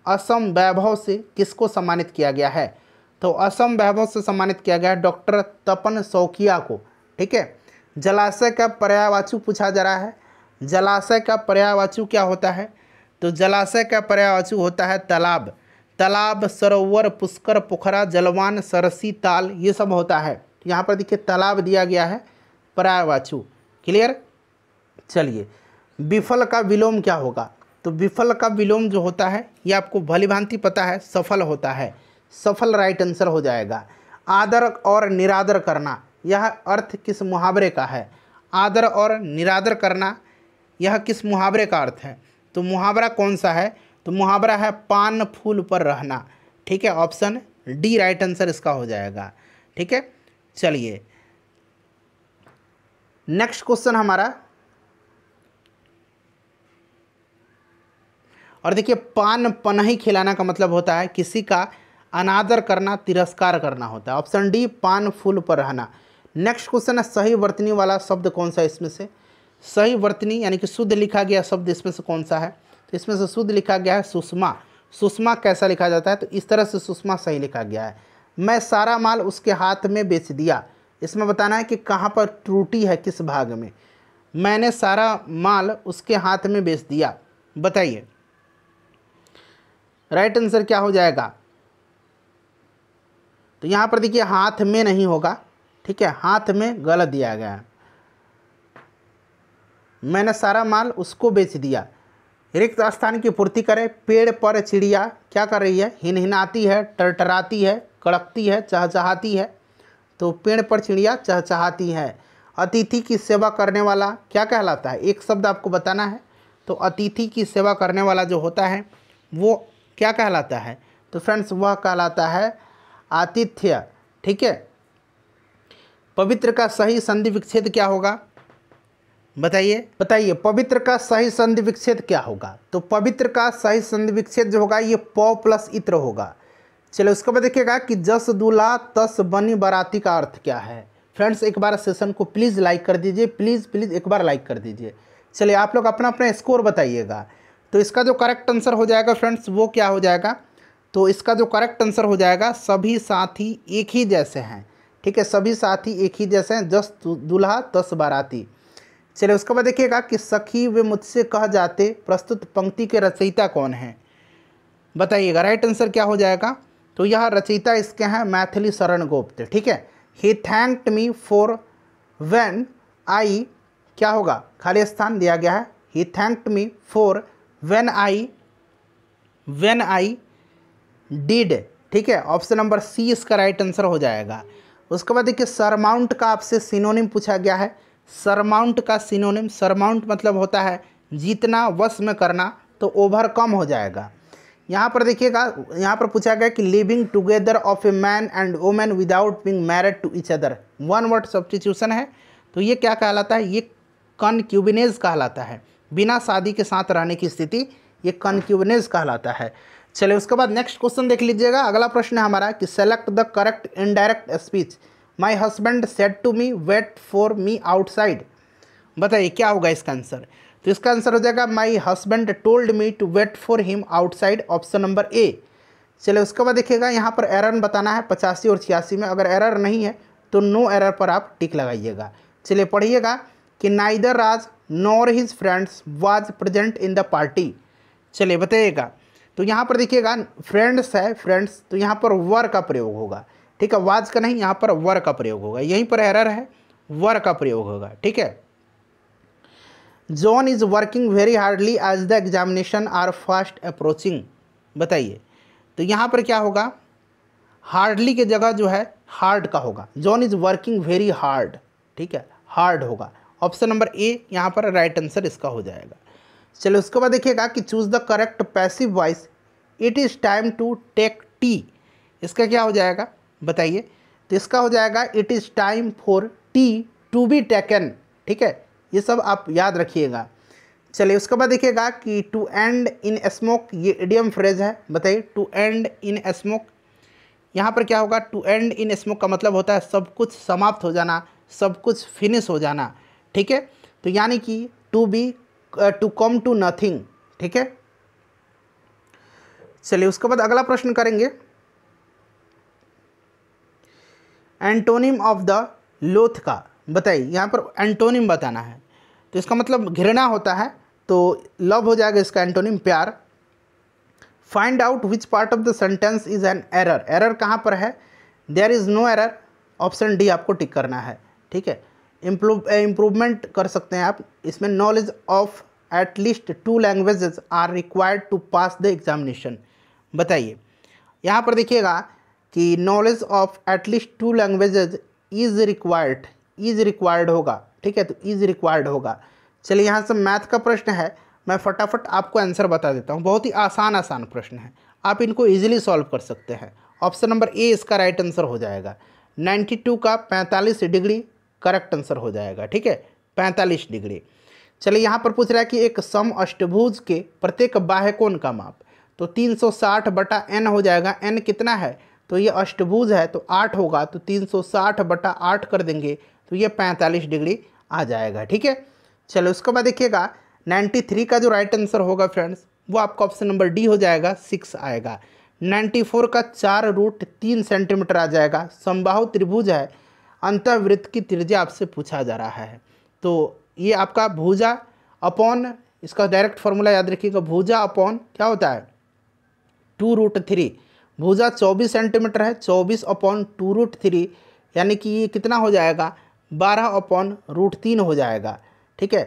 असम वैभव से किसको सम्मानित किया गया है तो असम वैभव से सम्मानित किया गया है डॉक्टर तपन सौकिया को ठीक है जलाशय का पर्यावाचु पूछा जा रहा है जलाशय का पर्यावाचु क्या होता है तो जलाशय का पर्यावाचु होता है तालाब तालाब सरोवर पुष्कर पोखरा जलवान सरसी ताल ये सब होता है यहाँ पर देखिए तालाब दिया गया है पर्यावाचु क्लियर चलिए विफल का विलोम क्या होगा तो विफल का विलोम जो होता है ये आपको भलीभांति पता है सफल होता है सफल राइट आंसर हो जाएगा आदर और निरादर करना यह अर्थ किस मुहावरे का है आदर और निरादर करना यह किस मुहावरे का अर्थ है तो मुहावरा कौन सा है तो मुहावरा है पान फूल पर रहना ठीक है ऑप्शन डी राइट आंसर इसका हो जाएगा ठीक है चलिए नेक्स्ट क्वेश्चन हमारा और देखिए पान पनही खिलाना का मतलब होता है किसी का अनादर करना तिरस्कार करना होता है ऑप्शन डी पान फूल पर रहना नेक्स्ट क्वेश्चन है सही वर्तनी वाला शब्द कौन सा इसमें से सही वर्तनी यानी कि शुद्ध लिखा गया शब्द इसमें से कौन सा है तो इसमें से शुद्ध लिखा गया है सुषमा सुषमा कैसा लिखा जाता है तो इस तरह से सुषमा सही लिखा गया है मैं सारा माल उसके हाथ में बेच दिया इसमें बताना है कि कहाँ पर त्रुटि है किस भाग में मैंने सारा माल उसके हाथ में बेच दिया बताइए राइट आंसर क्या हो जाएगा तो यहाँ पर देखिए हाथ में नहीं होगा ठीक है हाथ में गलत दिया गया है मैंने सारा माल उसको बेच दिया रिक्त स्थान की पूर्ति करें पेड़ पर चिड़िया क्या कर रही है हिनहिनाती है टरटराती है कड़कती है चहचहाती है तो पेड़ पर चिड़िया चहचहाती है अतिथि की सेवा करने वाला क्या कहलाता है एक शब्द आपको बताना है तो अतिथि की सेवा करने वाला जो होता है वो क्या कहलाता है तो फ्रेंड्स वह कहलाता है आतिथ्य ठीक है पवित्र का सही संधि विच्छेद क्या होगा बताइए बताइए पवित्र का सही संधि विच्छेद क्या होगा तो पवित्र का सही संधि विच्छेद जो होगा ये प प्लस इत्र होगा चलो उसके बाद देखिएगा कि जस दूल्हा तस बनी बराती का अर्थ क्या है फ्रेंड्स एक बार सेशन को प्लीज़ लाइक कर दीजिए प्लीज़ प्लीज़ एक बार लाइक कर दीजिए चलिए आप लोग अपना अपना स्कोर बताइएगा तो इसका जो करेक्ट आंसर हो जाएगा फ्रेंड्स वो क्या हो जाएगा तो इसका जो करेक्ट आंसर हो जाएगा सभी साथी एक ही जैसे हैं ठीक है सभी साथी एक ही जैसे हैं जस दूल्हा दस बाराती चलिए उसके बाद देखिएगा कि सखी वे मुझसे कह जाते प्रस्तुत पंक्ति के रचयिता कौन हैं बताइएगा राइट आंसर क्या हो जाएगा तो यह रचयिता इसके हैं मैथिली शरण गुप्त ठीक है he thanked me for when I क्या होगा खाली स्थान दिया गया है he thanked me for when I when I did ठीक है ऑप्शन नंबर सी इसका राइट आंसर हो जाएगा उसके बाद देखिए सरमाउंट का आपसे सिनोनिम पूछा गया है सरमाउंट का सिनोनिम सरमाउंट मतलब होता है जीतना वश में करना तो ओवरकम हो जाएगा यहाँ पर देखिएगा यहाँ पर पूछा गया कि living together of a man and women without being married to each other one word substitution है तो ये क्या कहलाता है ये कन कहलाता है बिना शादी के साथ रहने की स्थिति ये कनक्यूबनेज कहलाता है चलिए उसके बाद नेक्स्ट क्वेश्चन देख लीजिएगा अगला प्रश्न है हमारा कि select the correct indirect speech my husband said to me wait for me outside बताइए क्या होगा इसका आंसर तो इसका आंसर हो जाएगा my husband told me to wait for him outside option number A चलिए उसके बाद देखिएगा यहाँ पर एरर बताना है पचासी और छियासी में अगर एरर नहीं है तो नो एरर पर आप टिक लगाइएगा चलिए पढ़िएगा कि neither Raj nor his friends was present in the party चलिए बताइएगा तो यहाँ पर देखिएगा फ्रेंड्स है फ्रेंड्स तो यहाँ पर वर का प्रयोग होगा ठीक है वाज का नहीं यहाँ पर वर का प्रयोग होगा यहीं पर एरर है वर का प्रयोग होगा ठीक है John is working very hardly as the examination are fast approaching बताइए तो यहाँ पर क्या होगा हार्डली की जगह जो है हार्ड का होगा John is working very hard ठीक है हार्ड होगा ऑप्शन नंबर ए यहाँ पर राइट आंसर इसका हो जाएगा चलो उसके बाद देखिएगा कि choose the correct passive voice it is time to take tea इसका क्या हो जाएगा बताइए तो इसका हो जाएगा it is time for tea to be taken ठीक है ये सब आप याद रखिएगा चलिए उसके बाद देखिएगा कि टू एंड इन स्मोक ये इडियम फ्रेज है बताइए टू एंड इन स्मोक यहाँ पर क्या होगा टू एंड इन स्मोक का मतलब होता है सब कुछ समाप्त हो जाना सब कुछ फिनिश हो जाना ठीक है तो यानी कि to be to come to nothing ठीक है चलिए उसके बाद अगला प्रश्न करेंगे एंटोनिम ऑफ द लोथ का बताइए यहाँ पर एंटोनिम बताना है तो इसका मतलब घृणा होता है तो लव हो जाएगा इसका एंटोनिम प्यार find out which part of the sentence is an error error कहाँ पर है there is no error option D आपको टिक करना है ठीक है इम्प्रूवमेंट eh, कर सकते हैं आप इसमें knowledge of at least two languages are required to pass the examination बताइए यहाँ पर देखिएगा कि knowledge of at least two languages is required is required होगा ठीक है तो इज़ रिक्वायर्ड होगा चलिए यहाँ से मैथ का प्रश्न है मैं फटाफट आपको आंसर बता देता हूँ बहुत ही आसान आसान प्रश्न है आप इनको इजीली सॉल्व कर सकते हैं ऑप्शन नंबर ए इसका राइट आंसर हो जाएगा 92 का 45 डिग्री करेक्ट आंसर हो जाएगा ठीक है पैंतालीस डिग्री चलिए यहाँ पर पूछ रहा है कि एक सम अष्टभुज के प्रत्येक बाह्य कोण का माप तो 360 बटा एन हो जाएगा एन कितना है तो ये अष्टभुज है तो आठ होगा तो 360 बटा आठ कर देंगे तो ये 45 डिग्री आ जाएगा ठीक है चलो उसके बाद देखिएगा 93 का जो राइट आंसर होगा फ्रेंड्स वो आपका ऑप्शन नंबर डी हो जाएगा सिक्स आएगा 94 का चार रूट तीन सेंटीमीटर आ जाएगा समबाहु त्रिभुज है अंतर्वृत्त की त्रिज्या आपसे पूछा जा रहा है तो ये आपका भूजा अपॉन इसका डायरेक्ट फार्मूला याद रखिएगा भूजा अपॉन क्या होता है टू रूट थ्री भूजा चौबीस सेंटीमीटर है चौबीस अपॉन टू रूट थ्री यानी कि ये कितना हो जाएगा बारह अपॉन रूट तीन हो जाएगा ठीक है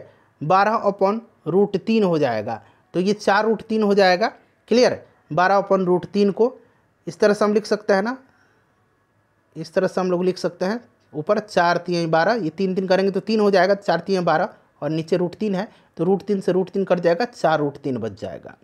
बारह अपॉन रूट तीन हो जाएगा तो ये चार रूट तीन हो जाएगा क्लियर बारह अपॉन रूट तीन को इस तरह से हम लिख सकते हैं ना इस तरह से हम लोग लिख सकते हैं ऊपर चार तीन बारह ये तीन तीन करेंगे तो तीन हो जाएगा चार तीन बारह और नीचे रूट तीन है तो रूट तीन से रूट तीन कट जाएगा चार रूट तीन बच जाएगा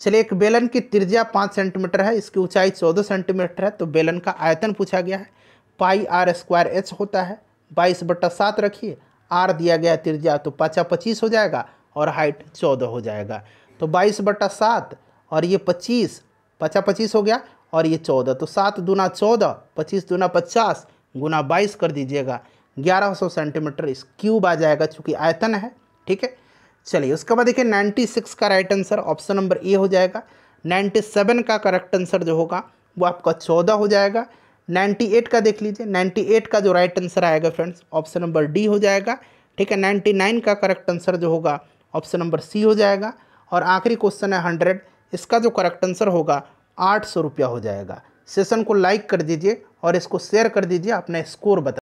चलिए एक बेलन की त्रिज्या पाँच सेंटीमीटर है इसकी ऊंचाई चौदह सेंटीमीटर है तो बेलन का आयतन पूछा गया है पाई आर स्क्वायर एच होता है बाईस बट्टा सात रखिए आर दिया गया त्रिज्या तो पाचा पच्चीस हो जाएगा और हाइट चौदह हो जाएगा तो बाईस बट्टा सात और ये पच्चीस पाचा पच्चीस हो गया और ये चौदह तो सात दूना चौदह पच्चीस दूना पचास गुना बाईस कर दीजिएगा ग्यारह सौ सेंटीमीटर क्यूब आ जाएगा चूँकि आयतन है ठीक है चलिए उसके बाद देखिए नाइन्टी सिक्स का right answer option number A हो जाएगा नाइन्टी सेवन का करेक्ट आंसर जो होगा वो आपका चौदह हो जाएगा नाइन्टी एट का देख लीजिए नाइन्टी एट का जो राइट आंसर आएगा फ्रेंड्स ऑप्शन नंबर डी हो जाएगा ठीक है नाइन्टी नाइन का करेक्ट आंसर जो होगा ऑप्शन नंबर सी हो जाएगा और आखिरी क्वेश्चन है हंड्रेड इसका जो करेक्ट आंसर होगा आठ सौ रुपया हो जाएगा सेशन को लाइक कर दीजिए और इसको शेयर कर दीजिए अपना स्कोर बता